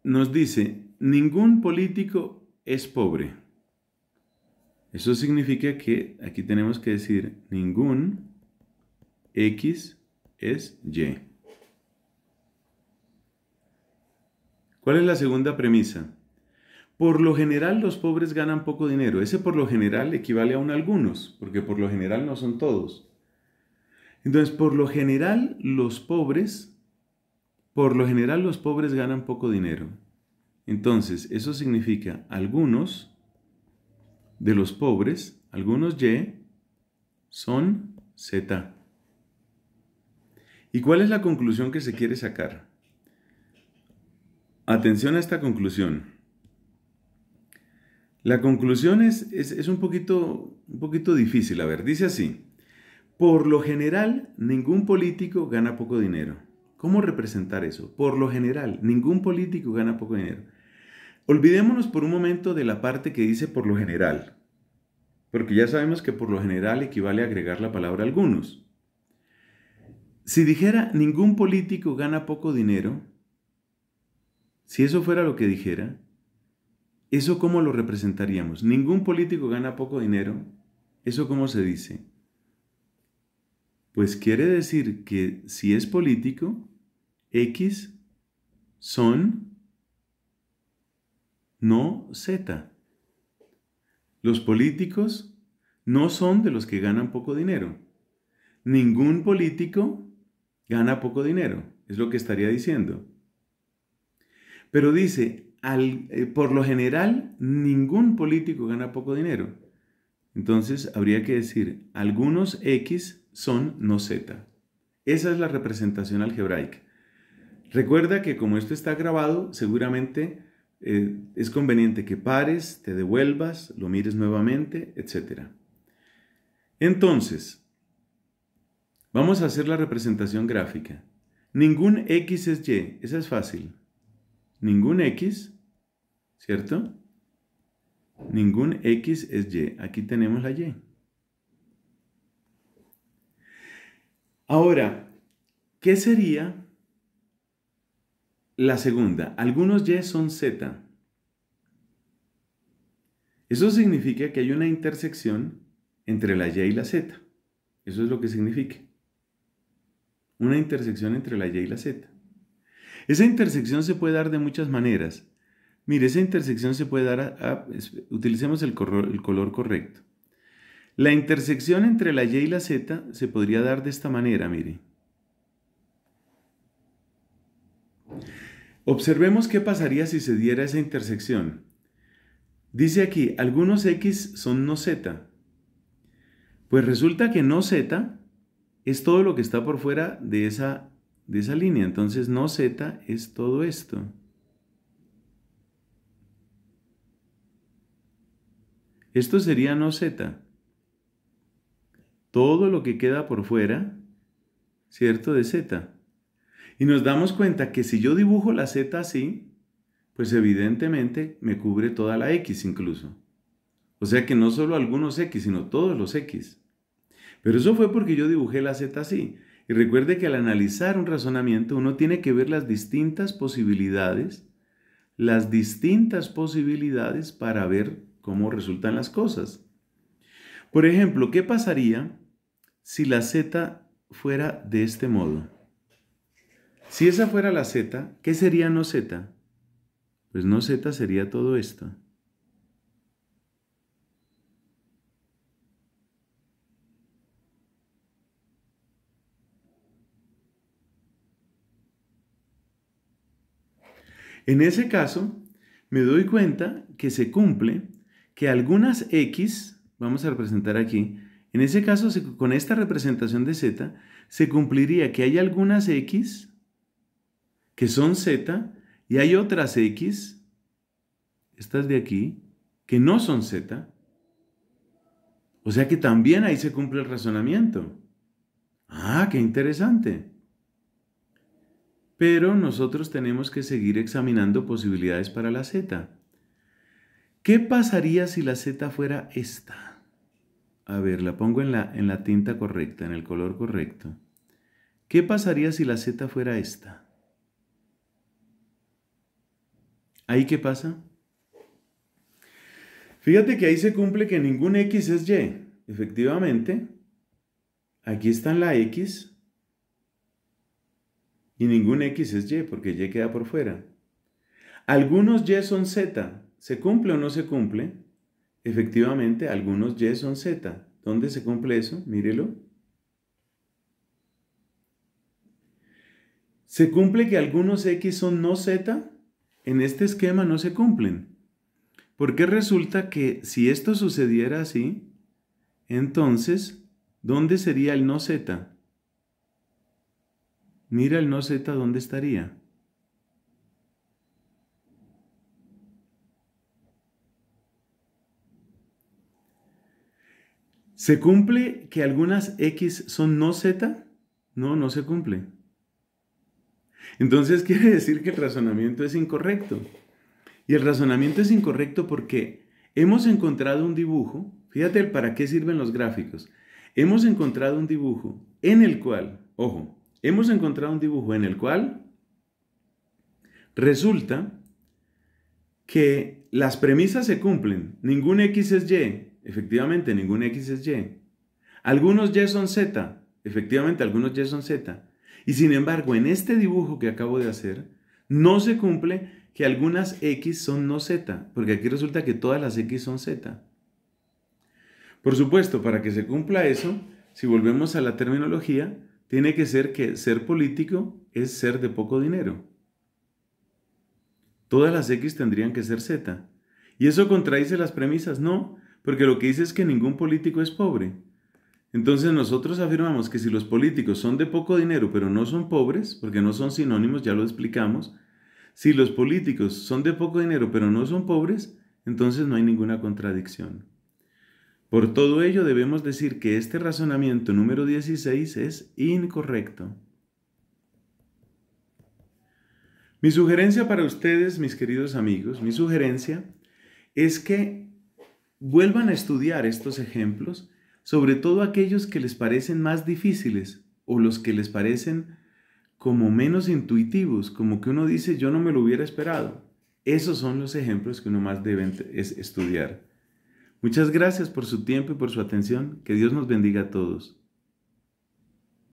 nos dice, ningún político es pobre. Eso significa que aquí tenemos que decir, ningún X es Y. ¿Cuál es la segunda premisa? Por lo general los pobres ganan poco dinero. Ese por lo general equivale a un algunos, porque por lo general no son todos. Entonces, por lo general los pobres, por lo general los pobres ganan poco dinero. Entonces, eso significa algunos de los pobres, algunos Y, son Z. ¿Y cuál es la conclusión que se quiere sacar? Atención a esta conclusión. La conclusión es, un, poquito, un poquito difícil. A ver, dice así. Por lo general, ningún político gana poco dinero. ¿Cómo representar eso? Por lo general, ningún político gana poco dinero. Olvidémonos por un momento de la parte que dice por lo general, porque ya sabemos que por lo general equivale a agregar la palabra algunos. Si dijera ningún político gana poco dinero, si eso fuera lo que dijera, ¿eso cómo lo representaríamos? Ningún político gana poco dinero. ¿Eso cómo se dice? Pues quiere decir que si es político, X son, no Z. Los políticos no son de los que ganan poco dinero. Ningún político gana poco dinero, es lo que estaría diciendo. Pero dice, eh, por lo general, ningún político gana poco dinero. Entonces, habría que decir, algunos X son no Z. Esa es la representación algebraica. Recuerda que como esto está grabado, seguramente eh, es conveniente que pares, te devuelvas, lo mires nuevamente, etc. Entonces, vamos a hacer la representación gráfica. Ningún X es Y, esa es fácil. Ningún X, ¿cierto? Ningún X es Y. Aquí tenemos la Y. Ahora, ¿qué sería la segunda? Algunos Y son Z. Eso significa que hay una intersección entre la Y y la Z. Eso es lo que significa. Una intersección entre la Y y la Z. Esa intersección se puede dar de muchas maneras. Mire, esa intersección se puede dar, a, utilicemos el, el color correcto. La intersección entre la Y y la Z se podría dar de esta manera, mire. Observemos qué pasaría si se diera esa intersección. Dice aquí, algunos X son no Z. Pues resulta que no Z es todo lo que está por fuera de esa de esa línea. Entonces no z es todo esto. Esto sería no z. Todo lo que queda por fuera, ¿cierto? De z. Y nos damos cuenta que si yo dibujo la z así, pues evidentemente me cubre toda la x incluso. O sea que no solo algunos x, sino todos los x. Pero eso fue porque yo dibujé la z así. Y recuerde que al analizar un razonamiento uno tiene que ver las distintas posibilidades, las distintas posibilidades para ver cómo resultan las cosas. Por ejemplo, ¿qué pasaría si la Z fuera de este modo? Si esa fuera la Z, ¿qué sería no Z? Pues no Z sería todo esto. En ese caso, me doy cuenta que se cumple que algunas x, vamos a representar aquí, en ese caso con esta representación de z, se cumpliría que hay algunas x que son z y hay otras x, estas de aquí, que no son z. O sea que también ahí se cumple el razonamiento. Ah, qué interesante. Pero nosotros tenemos que seguir examinando posibilidades para la Z. ¿Qué pasaría si la Z fuera esta? A ver, la pongo en la, tinta correcta, en el color correcto. ¿Qué pasaría si la Z fuera esta? ¿Ahí qué pasa? Fíjate que ahí se cumple que ningún X es Y. Efectivamente, aquí está la X, y ningún X es Y, porque Y queda por fuera. Algunos Y son Z. ¿Se cumple o no se cumple? Efectivamente, algunos Y son Z. ¿Dónde se cumple eso? Mírelo. ¿Se cumple que algunos X son no Z? En este esquema no se cumplen. Porque resulta que si esto sucediera así, entonces, ¿dónde sería el no Z? mira el no z dónde estaría. ¿Se cumple que algunas x son no z? No, no se cumple. Entonces quiere decir que el razonamiento es incorrecto. Y el razonamiento es incorrecto porque hemos encontrado un dibujo, fíjate para qué sirven los gráficos, hemos encontrado un dibujo en el cual, ojo, hemos encontrado un dibujo en el cual resulta que las premisas se cumplen. Ningún X es Y. Efectivamente, ningún X es Y. Algunos Y son Z. Efectivamente, algunos Y son Z. Y sin embargo, en este dibujo que acabo de hacer, no se cumple que algunas X son no Z, porque aquí resulta que todas las X son Z. Por supuesto, para que se cumpla eso, si volvemos a la terminología, tiene que ser que ser político es ser de poco dinero. Todas las X tendrían que ser Z. ¿Y eso contradice las premisas? No, porque lo que dice es que ningún político es pobre. Entonces nosotros afirmamos que si los políticos son de poco dinero pero no son pobres, porque no son sinónimos, ya lo explicamos, si los políticos son de poco dinero pero no son pobres, entonces no hay ninguna contradicción. Por todo ello debemos decir que este razonamiento número 16 es incorrecto. Mi sugerencia para ustedes, mis queridos amigos, mi sugerencia es que vuelvan a estudiar estos ejemplos, sobre todo aquellos que les parecen más difíciles o los que les parecen como menos intuitivos, como que uno dice yo no me lo hubiera esperado. Esos son los ejemplos que uno más debe estudiar. Muchas gracias por su tiempo y por su atención. Que Dios nos bendiga a todos.